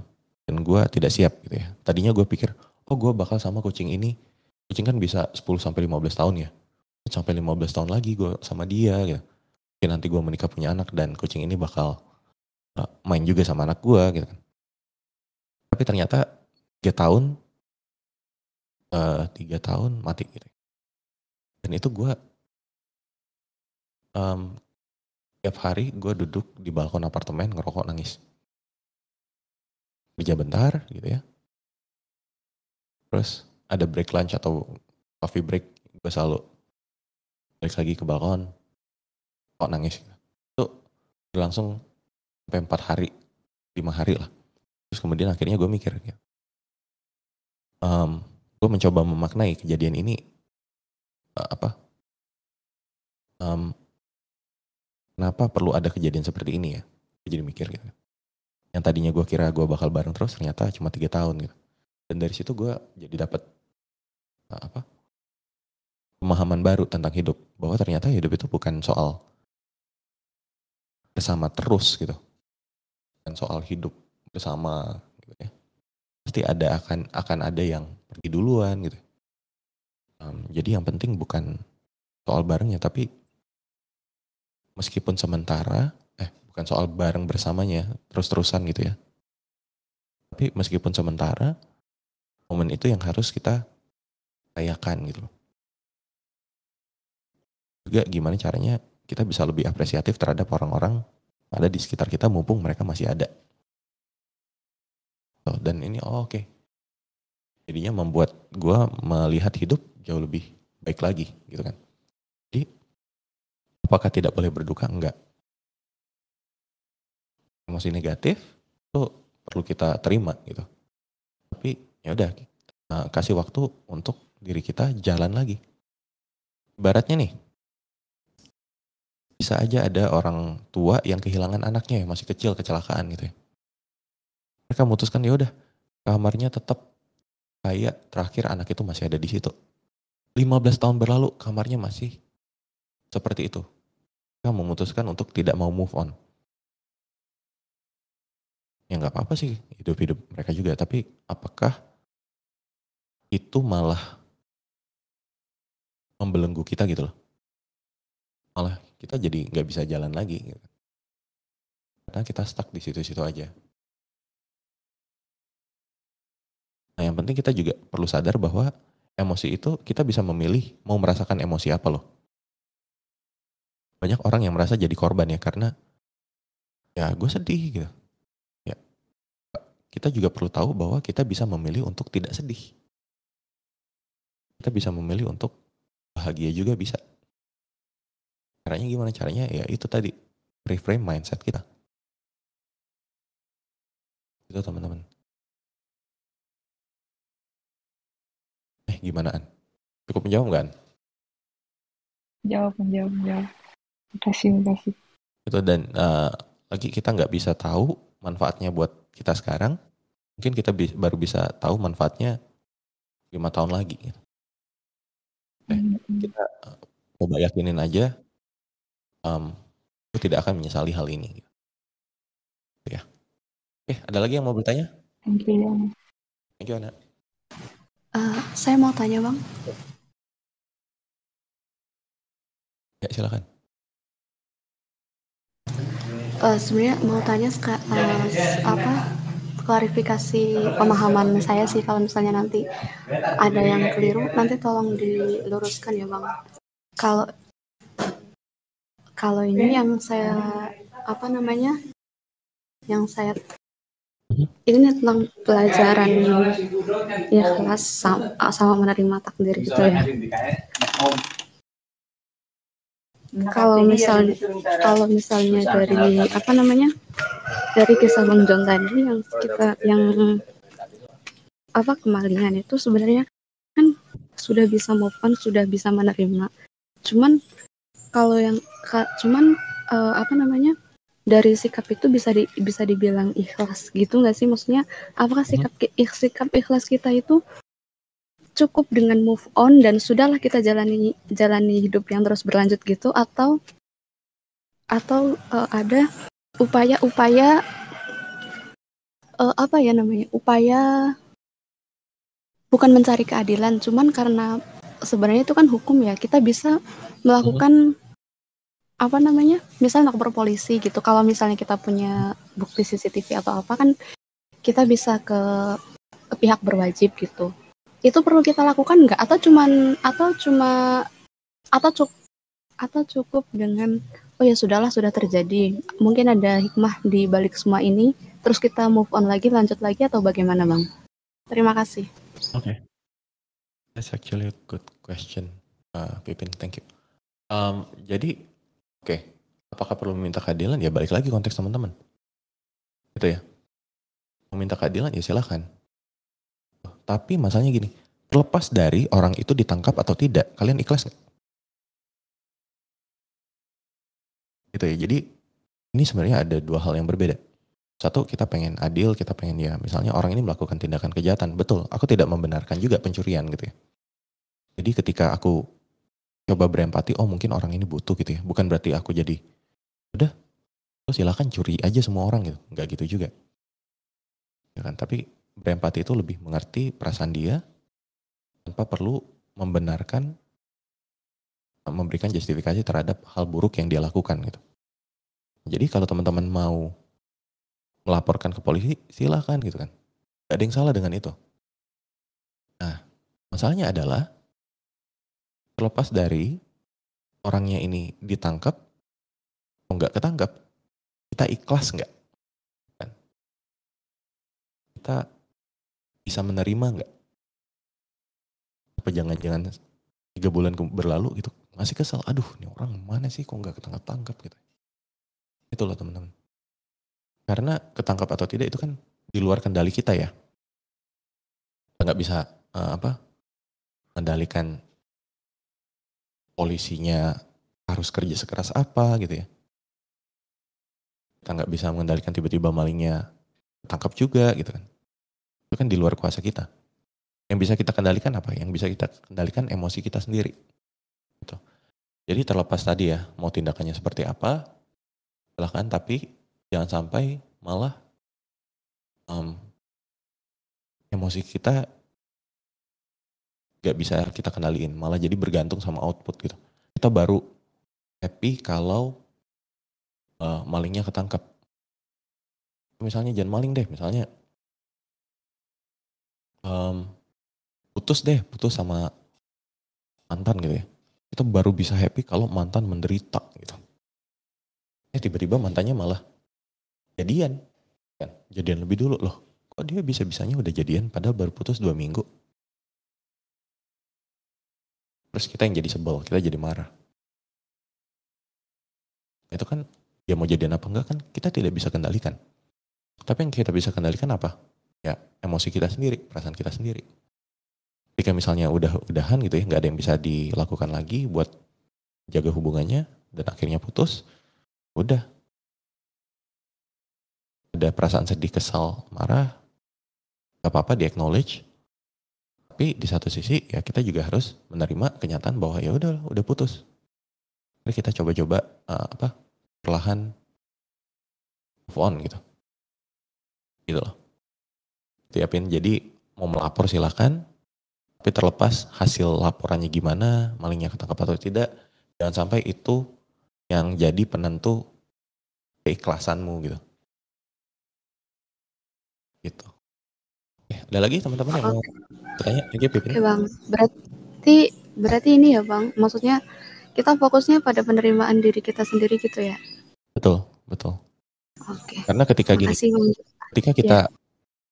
dan gue tidak siap gitu ya tadinya gue pikir oh gue bakal sama kucing ini kucing kan bisa 10 sampai 15 tahun ya. Sampai 15 tahun lagi gue sama dia ya. Mungkin nanti gue menikah punya anak dan kucing ini bakal eh, main juga sama anak gue gitu kan. Tapi ternyata 3 tahun eh, tiga uh, tahun mati gitu. Dan itu gue um, tiap hari gue duduk di balkon apartemen ngerokok nangis. beja bentar gitu ya. Terus ada break lunch atau coffee break gue selalu balik lagi ke balkon kok nangis gitu. itu langsung sampai empat hari lima hari lah terus kemudian akhirnya gue mikir ya um, gue mencoba memaknai kejadian ini uh, apa um, kenapa perlu ada kejadian seperti ini ya gue jadi mikir gitu yang tadinya gue kira gue bakal bareng terus ternyata cuma tiga tahun gitu dan dari situ gue jadi dapat Eh, apa pemahaman baru tentang hidup bahwa ternyata hidup itu bukan soal bersama terus gitu bukan soal hidup bersama gitu ya pasti ada akan akan ada yang pergi duluan gitu um, jadi yang penting bukan soal barengnya tapi meskipun sementara eh bukan soal bareng bersamanya terus-terusan gitu ya tapi meskipun sementara momen itu yang harus kita layakan gitu loh. Juga gimana caranya kita bisa lebih apresiatif terhadap orang-orang ada di sekitar kita mumpung mereka masih ada. So, dan ini oh, oke. Okay. Jadinya membuat gue melihat hidup jauh lebih baik lagi gitu kan. Jadi apakah tidak boleh berduka? Enggak. Emosi negatif itu perlu kita terima gitu. Tapi ya udah eh, kasih waktu untuk diri kita jalan lagi. Baratnya nih, bisa aja ada orang tua yang kehilangan anaknya yang masih kecil kecelakaan gitu ya. Mereka memutuskan ya udah kamarnya tetap kayak terakhir anak itu masih ada di situ. 15 tahun berlalu kamarnya masih seperti itu. Mereka memutuskan untuk tidak mau move on. Ya nggak apa-apa sih hidup-hidup mereka juga. Tapi apakah itu malah membelenggu kita gitu loh. Malah kita jadi nggak bisa jalan lagi. Gitu. Karena kita stuck di situ-situ aja. Nah yang penting kita juga perlu sadar bahwa emosi itu kita bisa memilih mau merasakan emosi apa loh. Banyak orang yang merasa jadi korban ya karena ya gue sedih gitu. Ya kita juga perlu tahu bahwa kita bisa memilih untuk tidak sedih. Kita bisa memilih untuk bahagia juga bisa. Caranya gimana? Caranya ya itu tadi, reframe mindset kita. Itu teman-teman. Eh, gimana gimanaan? Cukup menjawab nggak, Jawab, menjawab, menjawab. Makasih, kasih Itu dan uh, lagi kita nggak bisa tahu manfaatnya buat kita sekarang. Mungkin kita bi baru bisa tahu manfaatnya lima tahun lagi. Gitu eh, kita coba yakinin aja um, lu tidak akan menyesali hal ini gitu. ya oke eh, ada lagi yang mau bertanya thank you thank you Ana uh, saya mau tanya bang ya silakan uh, sebenarnya mau tanya uh, apa klarifikasi pemahaman saya sih kalau misalnya nanti ada yang keliru nanti tolong diluruskan ya bang kalau kalau ini yang saya apa namanya yang saya ini tentang pelajaran ya kelas sama, sama menerima takdir gitu ya kalau misalnya kalau misalnya dari apa namanya dari kisah Bang John tadi yang kita yang apa kemalingan itu sebenarnya kan sudah bisa move on, sudah bisa menerima. Cuman kalau yang cuman uh, apa namanya? dari sikap itu bisa di, bisa dibilang ikhlas gitu nggak sih maksudnya apakah mhm. sikap sikap ikhlas kita itu cukup dengan move on dan sudahlah kita jalani jalani hidup yang terus berlanjut gitu atau atau uh, ada upaya-upaya uh, eh, apa ya namanya upaya bukan mencari keadilan cuman karena sebenarnya itu kan hukum ya kita bisa melakukan hmm. apa namanya misalnya lapor polisi gitu kalau misalnya kita punya bukti CCTV atau apa kan kita bisa ke, ke pihak berwajib gitu itu perlu kita lakukan nggak atau cuman atau cuma atau cukup atau cukup dengan oh ya sudahlah sudah terjadi mungkin ada hikmah di balik semua ini terus kita move on lagi lanjut lagi atau bagaimana bang terima kasih oke okay. that's actually a good question uh, Pipin thank you um, jadi oke okay. apakah perlu meminta keadilan ya balik lagi konteks teman-teman gitu ya meminta keadilan ya silahkan tapi masalahnya gini terlepas dari orang itu ditangkap atau tidak kalian ikhlas gak? gitu ya jadi ini sebenarnya ada dua hal yang berbeda satu kita pengen adil kita pengen ya misalnya orang ini melakukan tindakan kejahatan betul aku tidak membenarkan juga pencurian gitu ya jadi ketika aku coba berempati oh mungkin orang ini butuh gitu ya bukan berarti aku jadi udah lo silahkan curi aja semua orang gitu nggak gitu juga ya kan tapi berempati itu lebih mengerti perasaan dia tanpa perlu membenarkan memberikan justifikasi terhadap hal buruk yang dia lakukan gitu jadi kalau teman-teman mau melaporkan ke polisi, silahkan gitu kan. Gak ada yang salah dengan itu. Nah, masalahnya adalah terlepas dari orangnya ini ditangkap atau nggak ketangkap, kita ikhlas nggak? Kan? Kita bisa menerima nggak? Apa jangan-jangan tiga bulan berlalu gitu masih kesal, aduh ini orang mana sih kok nggak ketangkap-tangkap gitu itu loh teman-teman. Karena ketangkap atau tidak itu kan di luar kendali kita ya. Kita nggak bisa uh, apa mendalikan polisinya harus kerja sekeras apa gitu ya. Kita nggak bisa mengendalikan tiba-tiba malingnya tangkap juga gitu kan. Itu kan di luar kuasa kita. Yang bisa kita kendalikan apa? Yang bisa kita kendalikan emosi kita sendiri. Gitu. Jadi terlepas tadi ya, mau tindakannya seperti apa, silahkan tapi jangan sampai malah um, emosi kita gak bisa kita kendaliin malah jadi bergantung sama output gitu kita baru happy kalau uh, malingnya ketangkap misalnya jangan maling deh misalnya um, putus deh putus sama mantan gitu ya kita baru bisa happy kalau mantan menderita gitu eh tiba-tiba mantannya malah jadian kan jadian lebih dulu loh kok dia bisa bisanya udah jadian padahal baru putus dua minggu terus kita yang jadi sebel kita jadi marah itu kan dia mau jadian apa enggak kan kita tidak bisa kendalikan tapi yang kita bisa kendalikan apa ya emosi kita sendiri perasaan kita sendiri jika misalnya udah udahan gitu ya nggak ada yang bisa dilakukan lagi buat jaga hubungannya dan akhirnya putus udah ada perasaan sedih kesal marah gak apa-apa di acknowledge tapi di satu sisi ya kita juga harus menerima kenyataan bahwa ya udah udah putus Jadi kita coba-coba uh, apa perlahan move on gitu gitu loh tiapin jadi mau melapor silahkan tapi terlepas hasil laporannya gimana malingnya ketangkap atau tidak jangan sampai itu yang jadi penentu keikhlasanmu gitu. Gitu. Oke, eh, ada lagi teman-teman oh, yang mau tanya? Oke, okay, Bang. Berarti berarti ini ya, Bang. Maksudnya kita fokusnya pada penerimaan diri kita sendiri gitu ya. Betul, betul. Oke. Karena ketika gini, ketika kita ya.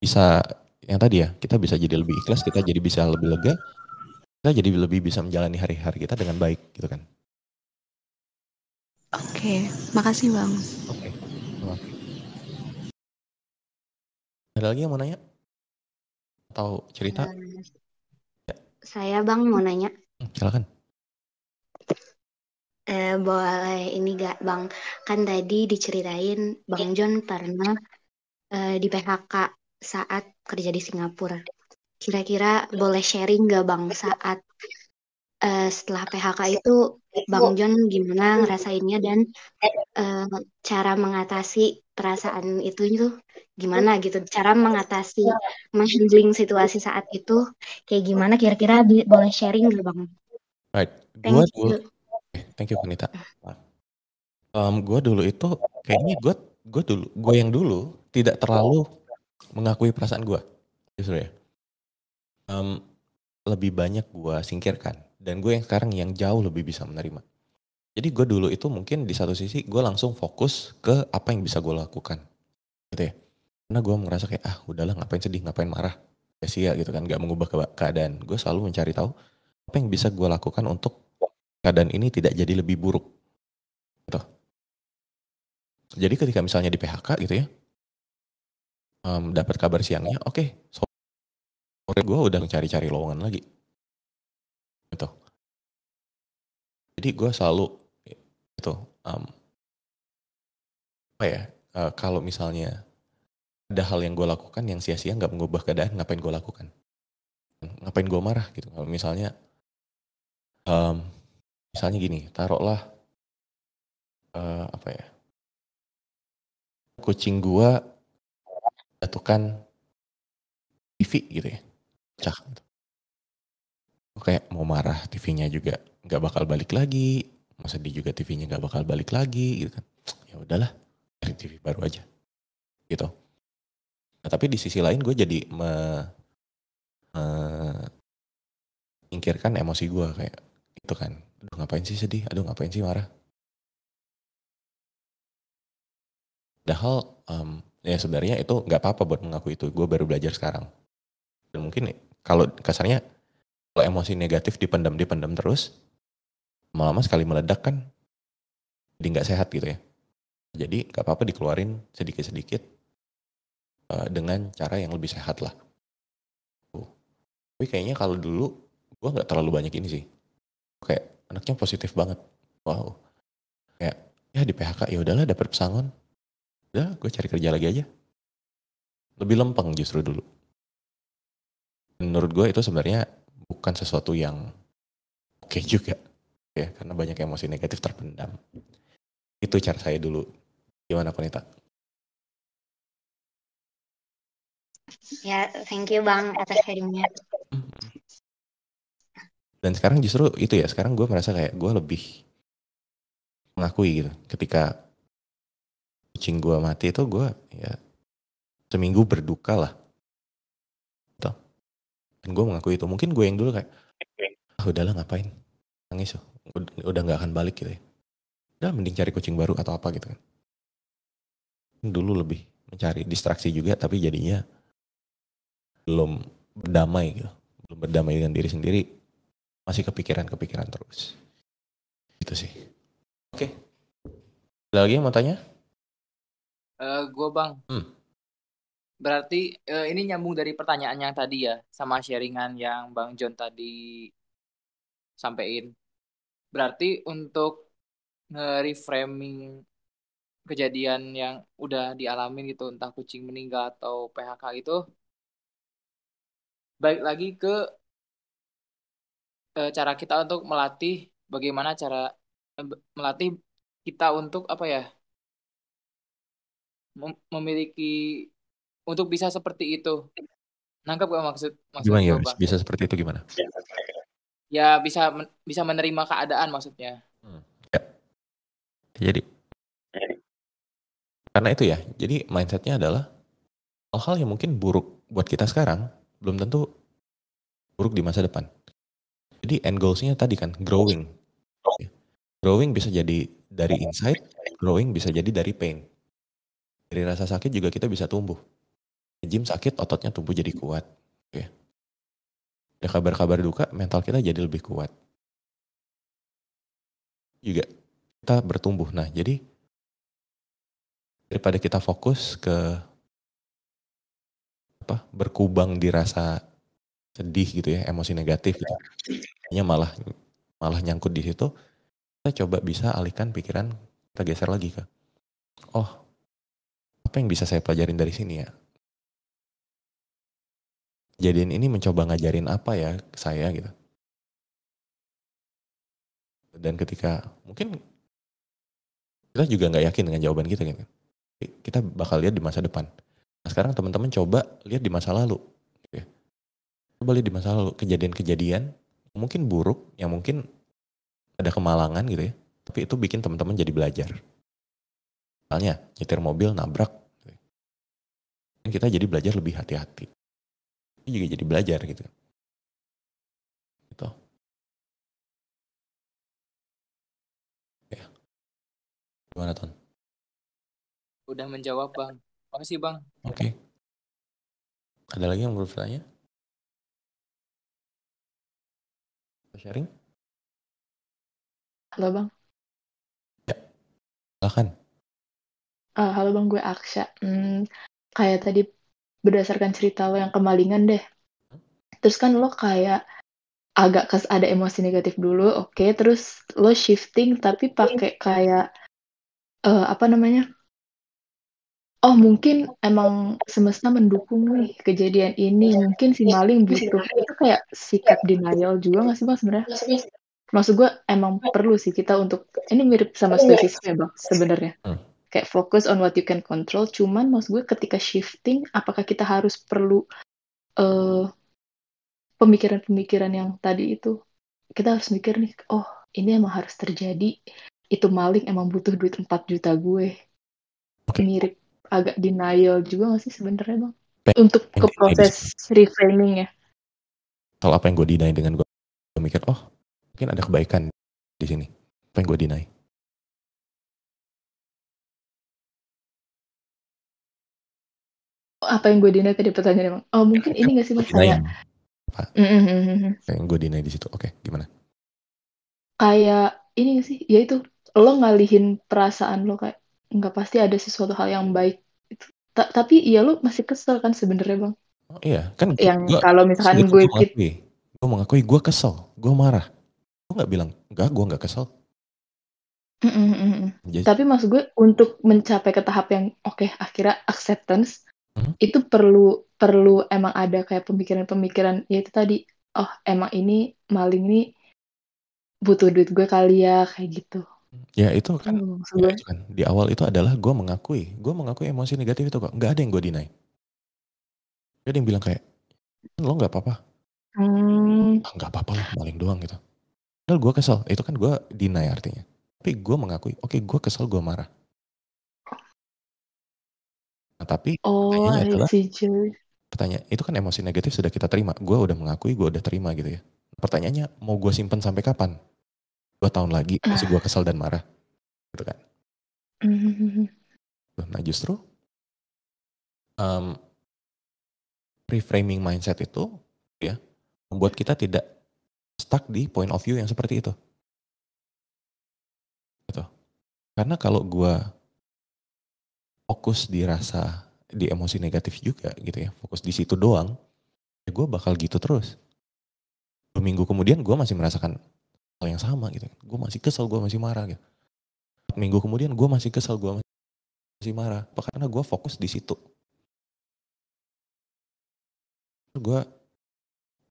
bisa yang tadi ya, kita bisa jadi lebih ikhlas, kita jadi bisa lebih lega, kita jadi lebih bisa menjalani hari-hari kita dengan baik gitu kan. Oke, makasih Bang. Oke. Okay. Ada lagi yang mau nanya? Atau cerita? Ya. saya Bang mau nanya. Hmm, silakan. Eh, boleh ini gak Bang? Kan tadi diceritain Bang John pernah eh, di PHK saat kerja di Singapura. Kira-kira boleh sharing gak Bang saat Eh, setelah PHK itu Bang John gimana hmm. ngerasainnya dan uh, cara mengatasi perasaan itu itu gimana hmm. gitu cara mengatasi ya. menghandling situasi saat itu kayak gimana kira-kira boleh sharing gak bang? Right, gue dulu, eh, thank you Panita. Um, gue dulu itu kayaknya gue gue dulu gue yang dulu tidak terlalu mengakui perasaan gue justru ya. Um, lebih banyak gue singkirkan dan gue yang sekarang yang jauh lebih bisa menerima jadi gue dulu itu mungkin di satu sisi gue langsung fokus ke apa yang bisa gue lakukan gitu ya karena gue merasa kayak ah udahlah ngapain sedih ngapain marah ya sia gitu kan gak mengubah keadaan gue selalu mencari tahu apa yang bisa gue lakukan untuk keadaan ini tidak jadi lebih buruk gitu jadi ketika misalnya di PHK gitu ya um, dapat kabar siangnya oke okay, sore gue udah mencari-cari lowongan lagi gitu jadi gue selalu itu um, apa ya uh, kalau misalnya ada hal yang gue lakukan yang sia-sia nggak mengubah keadaan ngapain gue lakukan ngapain gue marah gitu kalau misalnya um, misalnya gini taruhlah uh, apa ya kucing gue jatuhkan TV gitu ya cak gitu kayak mau marah TV-nya juga nggak bakal balik lagi mau sedih juga TV-nya nggak bakal balik lagi gitu kan ya udahlah cari TV baru aja gitu nah, tapi di sisi lain gue jadi me, emosi gue kayak itu kan aduh ngapain sih sedih aduh ngapain sih marah padahal um, ya sebenarnya itu nggak apa-apa buat mengaku itu gue baru belajar sekarang dan mungkin kalau kasarnya kalau emosi negatif dipendam dipendam terus lama-lama sekali meledak kan jadi nggak sehat gitu ya jadi nggak apa-apa dikeluarin sedikit-sedikit uh, dengan cara yang lebih sehat lah uh. tapi kayaknya kalau dulu gue nggak terlalu banyak ini sih kayak anaknya positif banget wow kayak ya di PHK ya udahlah dapat pesangon udah gue cari kerja lagi aja lebih lempeng justru dulu menurut gue itu sebenarnya bukan sesuatu yang oke okay juga ya karena banyak emosi negatif terpendam itu cara saya dulu gimana Konita? Ya, thank you Bang atas sharingnya. Dan sekarang justru itu ya, sekarang gue merasa kayak gue lebih mengakui gitu. Ketika kucing gue mati itu gue ya seminggu berduka lah dan gue mengakui itu mungkin gue yang dulu kayak ah udahlah ngapain nangis tuh, udah nggak akan balik gitu ya udah mending cari kucing baru atau apa gitu kan dulu lebih mencari distraksi juga tapi jadinya belum berdamai gitu belum berdamai dengan diri sendiri masih kepikiran kepikiran terus gitu sih oke okay. lagi yang mau tanya uh, eh, gue bang hmm. Berarti uh, ini nyambung dari pertanyaan yang tadi ya, sama sharingan yang Bang John tadi sampaikan Berarti untuk nge-reframing kejadian yang udah dialami gitu, entah kucing meninggal atau PHK itu, baik lagi ke eh, cara kita untuk melatih bagaimana cara melatih kita untuk apa ya mem memiliki untuk bisa seperti itu. Nangkap gak maksud maksud Gimana ya, bisa seperti itu gimana? Ya bisa bisa menerima keadaan maksudnya. Hmm. Ya. Jadi karena itu ya, jadi mindsetnya adalah hal-hal yang mungkin buruk buat kita sekarang belum tentu buruk di masa depan. Jadi end goals-nya tadi kan growing. Ya. Growing bisa jadi dari insight, growing bisa jadi dari pain. Dari rasa sakit juga kita bisa tumbuh. Gym sakit, ototnya tubuh jadi kuat. Ya. Ada kabar-kabar duka, mental kita jadi lebih kuat. Juga kita bertumbuh. Nah, jadi daripada kita fokus ke apa berkubang di rasa sedih gitu ya, emosi negatif, gitu. hanya malah malah nyangkut di situ, kita coba bisa alihkan pikiran, kita geser lagi ke, oh apa yang bisa saya pelajarin dari sini ya? kejadian ini mencoba ngajarin apa ya ke saya gitu. Dan ketika mungkin kita juga nggak yakin dengan jawaban kita gitu. Kita bakal lihat di masa depan. Nah, sekarang teman-teman coba lihat di masa lalu. Gitu ya. Coba lihat di masa lalu kejadian-kejadian mungkin buruk, yang mungkin ada kemalangan gitu ya. Tapi itu bikin teman-teman jadi belajar. Misalnya nyetir mobil nabrak. Gitu ya. Kita jadi belajar lebih hati-hati. Ini juga jadi belajar gitu gitu ya gimana ton udah menjawab bang makasih bang oke okay. ada lagi yang perlu bertanya sharing halo bang ya silakan uh, eh, halo bang gue Aksya hmm, kayak tadi berdasarkan cerita lo yang kemalingan deh. Terus kan lo kayak agak kes ada emosi negatif dulu, oke, okay, terus lo shifting tapi pakai kayak uh, apa namanya? Oh mungkin emang semesta mendukung nih kejadian ini, mungkin si maling butuh itu kayak sikap denial juga nggak sih bang sebenarnya? Maksud gue emang perlu sih kita untuk ini mirip sama iya. spesies ya bang sebenarnya. Hmm kayak fokus on what you can control cuman maksud gue ketika shifting apakah kita harus perlu pemikiran eh, pemikiran-pemikiran yang tadi itu kita harus mikir nih oh ini emang harus terjadi itu maling emang butuh duit 4 juta gue okay. mirip agak denial juga gak sih sebenarnya bang Pen untuk ke proses reframing ya soal apa yang gue deny dengan gue mikir oh mungkin ada kebaikan di sini apa yang gue deny apa yang gue dinai tadi pertanyaan emang oh mungkin ini gak sih mas saya nah, mm, mm, mm, yang gue dinai di situ oke gimana kayak ini gak sih ya itu lo ngalihin perasaan lo kayak nggak pasti ada sesuatu hal yang baik itu tapi ya lo masih kesel kan sebenarnya bang oh, iya kan yang kalau misalkan gue gue mengakui gue kesel gue marah lo nggak bilang enggak gue nggak kesel Mm-mm. Jadi, Tapi maksud gue untuk mencapai ke tahap yang oke okay, akhirnya acceptance Hmm? itu perlu perlu emang ada kayak pemikiran-pemikiran yaitu tadi oh emang ini maling ini butuh duit gue kali ya kayak gitu ya itu kan, ya, itu kan di awal itu adalah gue mengakui gue mengakui emosi negatif itu kok nggak ada yang gue dinai gak ada yang bilang kayak lo nggak apa-apa hmm. Ah, nggak apa-apa lah maling doang gitu Padahal gue kesel itu kan gue dinai artinya tapi gue mengakui oke okay, gue kesel gue marah Nah, tapi Oh, pertanyaannya adalah pertanyaan itu kan emosi negatif sudah kita terima. Gue udah mengakui, gue udah terima gitu ya. Pertanyaannya mau gue simpen sampai kapan? Dua tahun lagi masih gue ah. kesel dan marah, gitu kan? Mm-hmm. Nah justru um, reframing mindset itu ya membuat kita tidak stuck di point of view yang seperti itu. Gitu. Karena kalau gue fokus di rasa di emosi negatif juga gitu ya fokus di situ doang ya gue bakal gitu terus dua minggu kemudian gue masih merasakan hal yang sama gitu kan. gue masih kesel gue masih marah gitu minggu kemudian gue masih kesel gue masih marah karena gue fokus di situ gue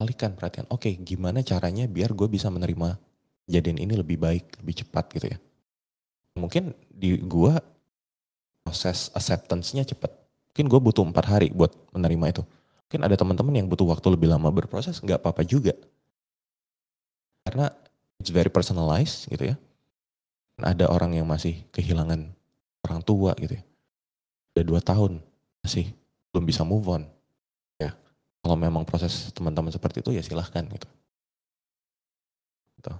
alihkan perhatian oke okay, gimana caranya biar gue bisa menerima kejadian ini lebih baik lebih cepat gitu ya mungkin di gue proses acceptance-nya cepat. Mungkin gue butuh empat hari buat menerima itu. Mungkin ada teman-teman yang butuh waktu lebih lama berproses, nggak apa-apa juga. Karena it's very personalized gitu ya. Ada orang yang masih kehilangan orang tua gitu ya. Udah dua tahun masih belum bisa move on. Ya, kalau memang proses teman-teman seperti itu ya silahkan gitu. gitu.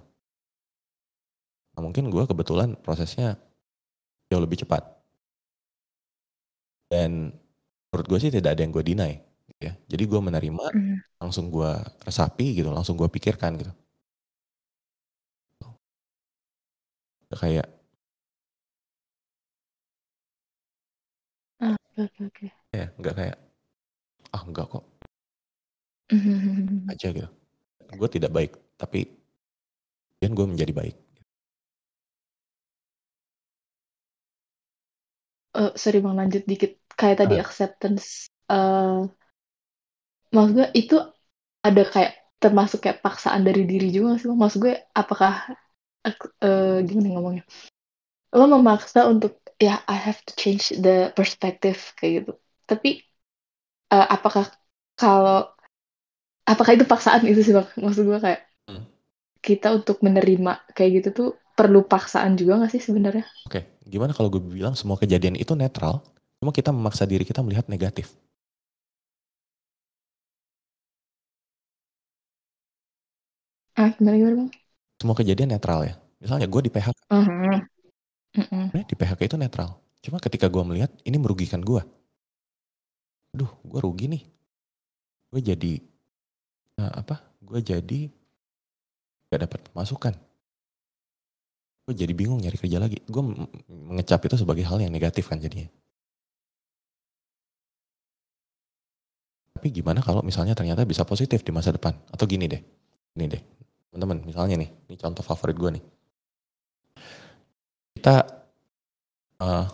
Nah, mungkin gue kebetulan prosesnya jauh lebih cepat dan menurut gue sih tidak ada yang gue deny gitu ya. Jadi gue menerima, mm. langsung gue resapi gitu, langsung gue pikirkan gitu. Kayak ah, Oke, oke, Ya, enggak kayak, ah enggak kok. Aja gitu. Gue tidak baik, tapi kemudian gue menjadi baik. uh, sorry bang lanjut dikit kayak tadi uh. acceptance uh, maksud gue itu ada kayak termasuk kayak paksaan dari diri juga sih bang maksud gue apakah uh, gimana ngomongnya lo memaksa untuk ya yeah, I have to change the perspective kayak gitu tapi uh, apakah kalau apakah itu paksaan itu sih bang maksud gue kayak hmm. kita untuk menerima kayak gitu tuh perlu paksaan juga gak sih sebenarnya? Oke, okay gimana kalau gue bilang semua kejadian itu netral, cuma kita memaksa diri kita melihat negatif. Ah, gimana gimana bang? Semua kejadian netral ya. Misalnya gue di PHK. Uh -huh. uh -uh. Di PHK itu netral. Cuma ketika gue melihat ini merugikan gue. Aduh, gue rugi nih. Gue jadi nah apa? Gue jadi gak dapat pemasukan gue jadi bingung nyari kerja lagi gue mengecap itu sebagai hal yang negatif kan jadinya tapi gimana kalau misalnya ternyata bisa positif di masa depan atau gini deh ini deh teman-teman misalnya nih ini contoh favorit gue nih kita jalan eh,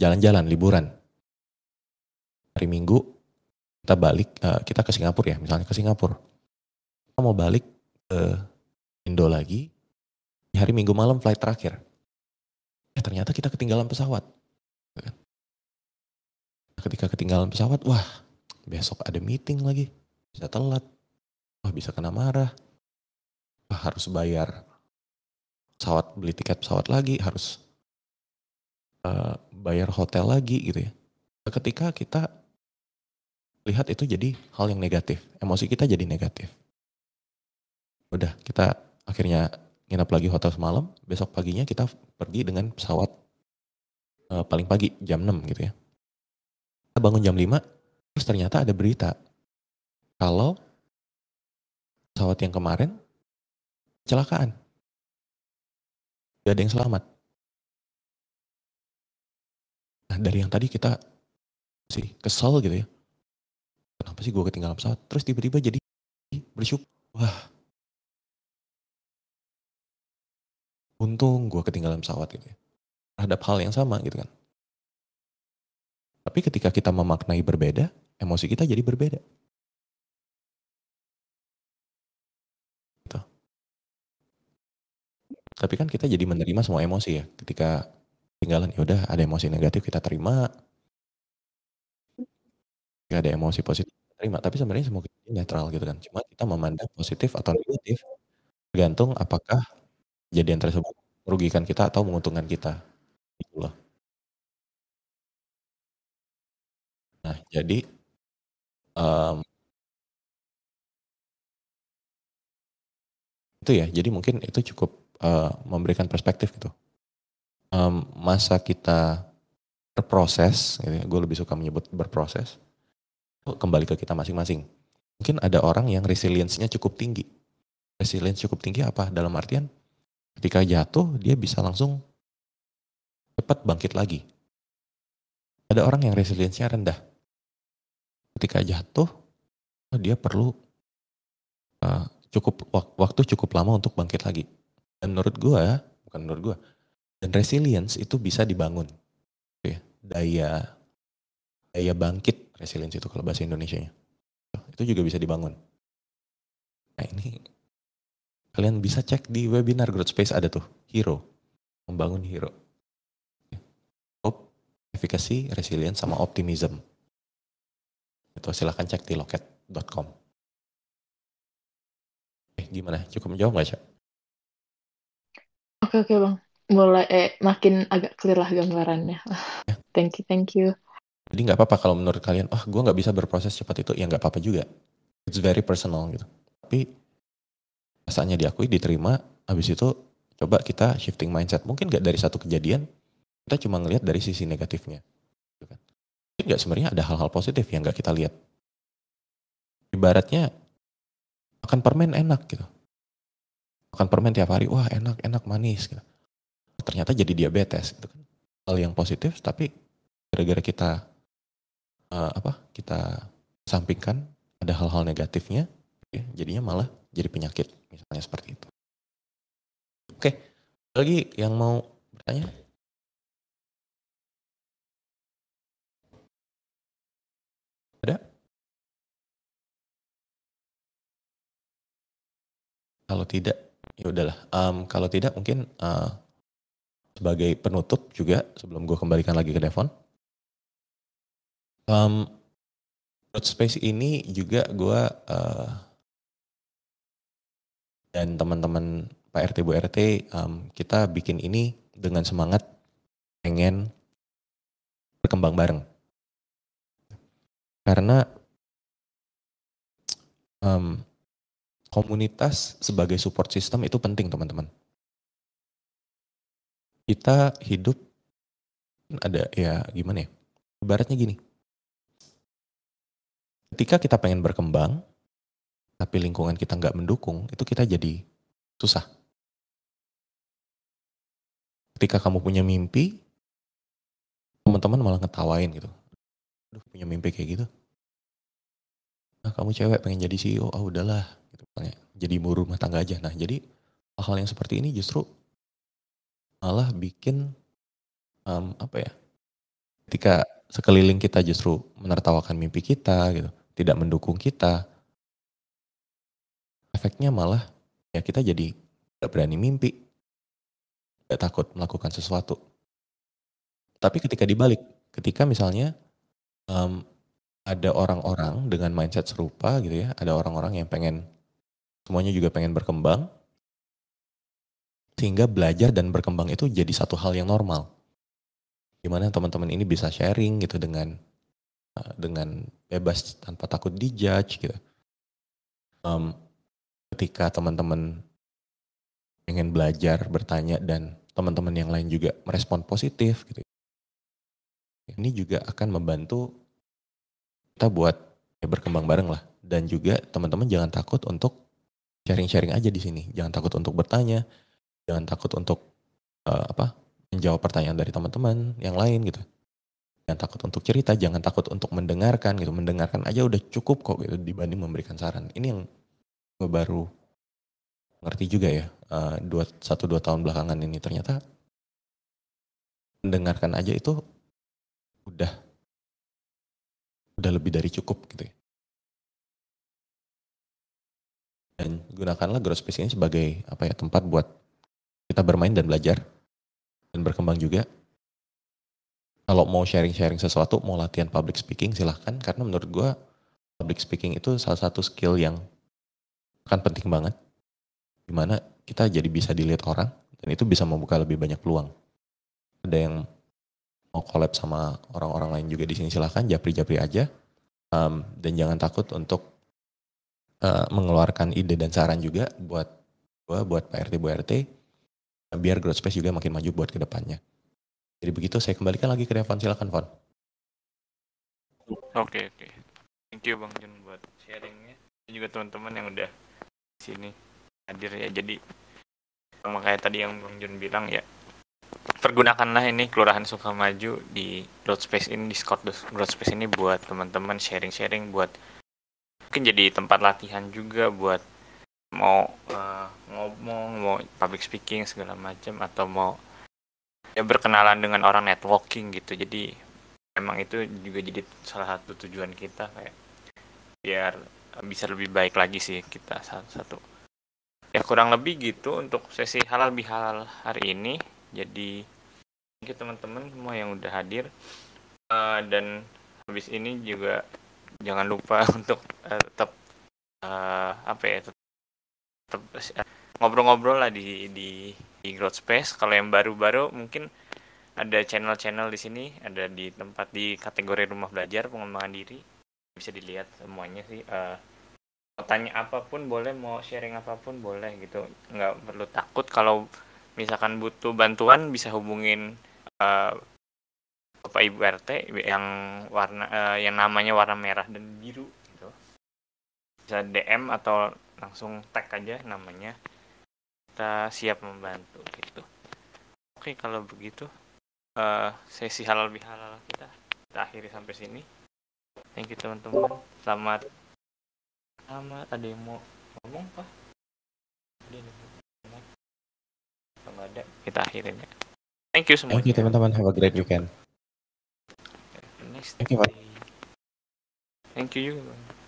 jalan-jalan liburan hari minggu kita balik uh, kita ke Singapura ya misalnya ke Singapura kita mau balik ke Indo lagi hari Minggu malam flight terakhir. Eh ternyata kita ketinggalan pesawat. Ya kan? Ketika ketinggalan pesawat, wah besok ada meeting lagi, bisa telat, wah bisa kena marah, wah harus bayar pesawat beli tiket pesawat lagi, harus uh, bayar hotel lagi gitu ya. Ketika kita lihat itu jadi hal yang negatif, emosi kita jadi negatif. Udah kita akhirnya nginap lagi hotel semalam, besok paginya kita pergi dengan pesawat uh, paling pagi jam 6 gitu ya. Kita bangun jam 5, terus ternyata ada berita kalau pesawat yang kemarin kecelakaan. Tidak ada yang selamat. Nah, dari yang tadi kita sih kesel gitu ya. Kenapa sih gue ketinggalan pesawat? Terus tiba-tiba jadi bersyukur. Wah, untung gue ketinggalan pesawat gitu ya. Terhadap hal yang sama gitu kan. Tapi ketika kita memaknai berbeda, emosi kita jadi berbeda. Gitu. Tapi kan kita jadi menerima semua emosi ya. Ketika ketinggalan, yaudah ada emosi negatif kita terima. Gak ada emosi positif kita terima. Tapi sebenarnya semua kita netral gitu kan. Cuma kita memandang positif atau negatif tergantung apakah kejadian tersebut merugikan kita atau menguntungkan kita. itulah. Nah, jadi um, itu ya. Jadi mungkin itu cukup uh, memberikan perspektif gitu. Um, masa kita berproses, gitu ya, gue lebih suka menyebut berproses, kembali ke kita masing-masing. Mungkin ada orang yang resiliensinya cukup tinggi. Resilience cukup tinggi apa? Dalam artian ketika jatuh dia bisa langsung cepat bangkit lagi. Ada orang yang resiliensinya rendah. Ketika jatuh, dia perlu uh, cukup waktu cukup lama untuk bangkit lagi. Dan menurut gue, bukan menurut gue, dan resilience itu bisa dibangun. daya daya bangkit resilience itu kalau bahasa Indonesia-nya. Itu juga bisa dibangun. Nah ini Kalian bisa cek di webinar Growth Space ada tuh, hero. Membangun hero. Hope, efikasi, resilience, sama optimism. Itu silahkan cek di loket.com. Eh, gimana? Cukup menjawab nggak, Cak? Oke, oke, Bang. Mulai eh, makin agak clear lah gambarannya. Ya. thank you, thank you. Jadi nggak apa-apa kalau menurut kalian, oh gue nggak bisa berproses cepat itu, ya nggak apa-apa juga. It's very personal gitu. Tapi rasanya diakui diterima habis itu coba kita shifting mindset mungkin gak dari satu kejadian kita cuma ngelihat dari sisi negatifnya gitu kan. mungkin gak sebenarnya ada hal-hal positif yang gak kita lihat ibaratnya makan permen enak gitu makan permen tiap hari wah enak enak manis gitu ternyata jadi diabetes gitu kan. hal yang positif tapi gara-gara kita uh, apa kita sampingkan ada hal-hal negatifnya ya, jadinya malah jadi penyakit misalnya seperti itu. Oke, lagi yang mau bertanya? Ada? Kalau tidak, ya udahlah. Um, kalau tidak mungkin uh, sebagai penutup juga sebelum gue kembalikan lagi ke Devon. Um, Space ini juga gue uh, dan teman-teman Pak RT Bu RT um, kita bikin ini dengan semangat pengen berkembang bareng karena um, komunitas sebagai support system itu penting teman-teman kita hidup ada ya gimana ya ibaratnya gini ketika kita pengen berkembang tapi lingkungan kita nggak mendukung, itu kita jadi susah. Ketika kamu punya mimpi, teman-teman malah ngetawain gitu. Aduh, punya mimpi kayak gitu. Nah, kamu cewek pengen jadi CEO, ah oh, udahlah. Gitu, misalnya. Jadi ibu rumah tangga aja. Nah, jadi hal yang seperti ini justru malah bikin um, apa ya ketika sekeliling kita justru menertawakan mimpi kita gitu tidak mendukung kita efeknya malah ya kita jadi gak berani mimpi, gak takut melakukan sesuatu. Tapi ketika dibalik, ketika misalnya um, ada orang-orang dengan mindset serupa gitu ya, ada orang-orang yang pengen semuanya juga pengen berkembang, sehingga belajar dan berkembang itu jadi satu hal yang normal. Gimana teman-teman ini bisa sharing gitu dengan eh, dengan bebas tanpa takut dijudge gitu. Um, ketika teman-teman ingin belajar, bertanya, dan teman-teman yang lain juga merespon positif gitu. Ini juga akan membantu kita buat ya, berkembang bareng lah. Dan juga teman-teman jangan takut untuk sharing-sharing aja di sini. Jangan takut untuk bertanya, jangan takut untuk uh, apa menjawab pertanyaan dari teman-teman yang lain gitu. Jangan takut untuk cerita, jangan takut untuk mendengarkan gitu. Mendengarkan aja udah cukup kok gitu dibanding memberikan saran. Ini yang gue baru ngerti juga ya eh, dua satu dua tahun belakangan ini ternyata mendengarkan aja itu udah udah lebih dari cukup gitu ya. Dan gunakanlah growth space ini sebagai apa ya tempat buat kita bermain dan belajar dan berkembang juga. Kalau mau sharing-sharing sesuatu, mau latihan public speaking silahkan karena menurut gue public speaking itu salah satu skill yang kan penting banget. Dimana kita jadi bisa dilihat orang dan itu bisa membuka lebih banyak peluang. Ada yang mau collab sama orang-orang lain juga di sini silahkan japri-japri aja. Um, dan jangan takut untuk uh, mengeluarkan ide dan saran juga buat gua, buat Pak RT, Bu RT, biar growth space juga makin maju buat kedepannya. Jadi begitu saya kembalikan lagi ke Devon silakan Von. Oke okay, oke, okay. thank you Bang Jun buat sharingnya dan juga teman-teman yang udah sini hadir ya jadi sama kayak tadi yang Bang Jun bilang ya pergunakanlah ini Kelurahan Sukamaju di road Space ini Discord Space ini buat teman-teman sharing-sharing buat mungkin jadi tempat latihan juga buat mau uh, ngomong mau public speaking segala macam atau mau ya berkenalan dengan orang networking gitu jadi emang itu juga jadi salah satu tujuan kita kayak biar bisa lebih baik lagi sih kita satu-satu. Ya kurang lebih gitu untuk sesi halal bihalal hari ini. Jadi thank you teman-teman semua yang udah hadir uh, dan habis ini juga jangan lupa untuk uh, tetap uh, apa ya tetap ngobrol-ngobrol lah di di di growth space. Kalau yang baru-baru mungkin ada channel-channel di sini, ada di tempat di kategori rumah belajar pengembangan diri bisa dilihat semuanya sih uh, mau tanya apapun boleh mau sharing apapun boleh gitu nggak perlu takut kalau misalkan butuh bantuan bisa hubungin uh, bapak ibu rt yang warna uh, yang namanya warna merah dan biru gitu bisa dm atau langsung tag aja namanya kita siap membantu gitu oke kalau begitu uh, sesi halal bihalal kita kita akhiri sampai sini thank you teman-teman selamat selamat ada yang mau ngomong pak ada yang mau kalau ada kita akhirin ya thank you semua thank you teman-teman have a great weekend next thank you, thank you juga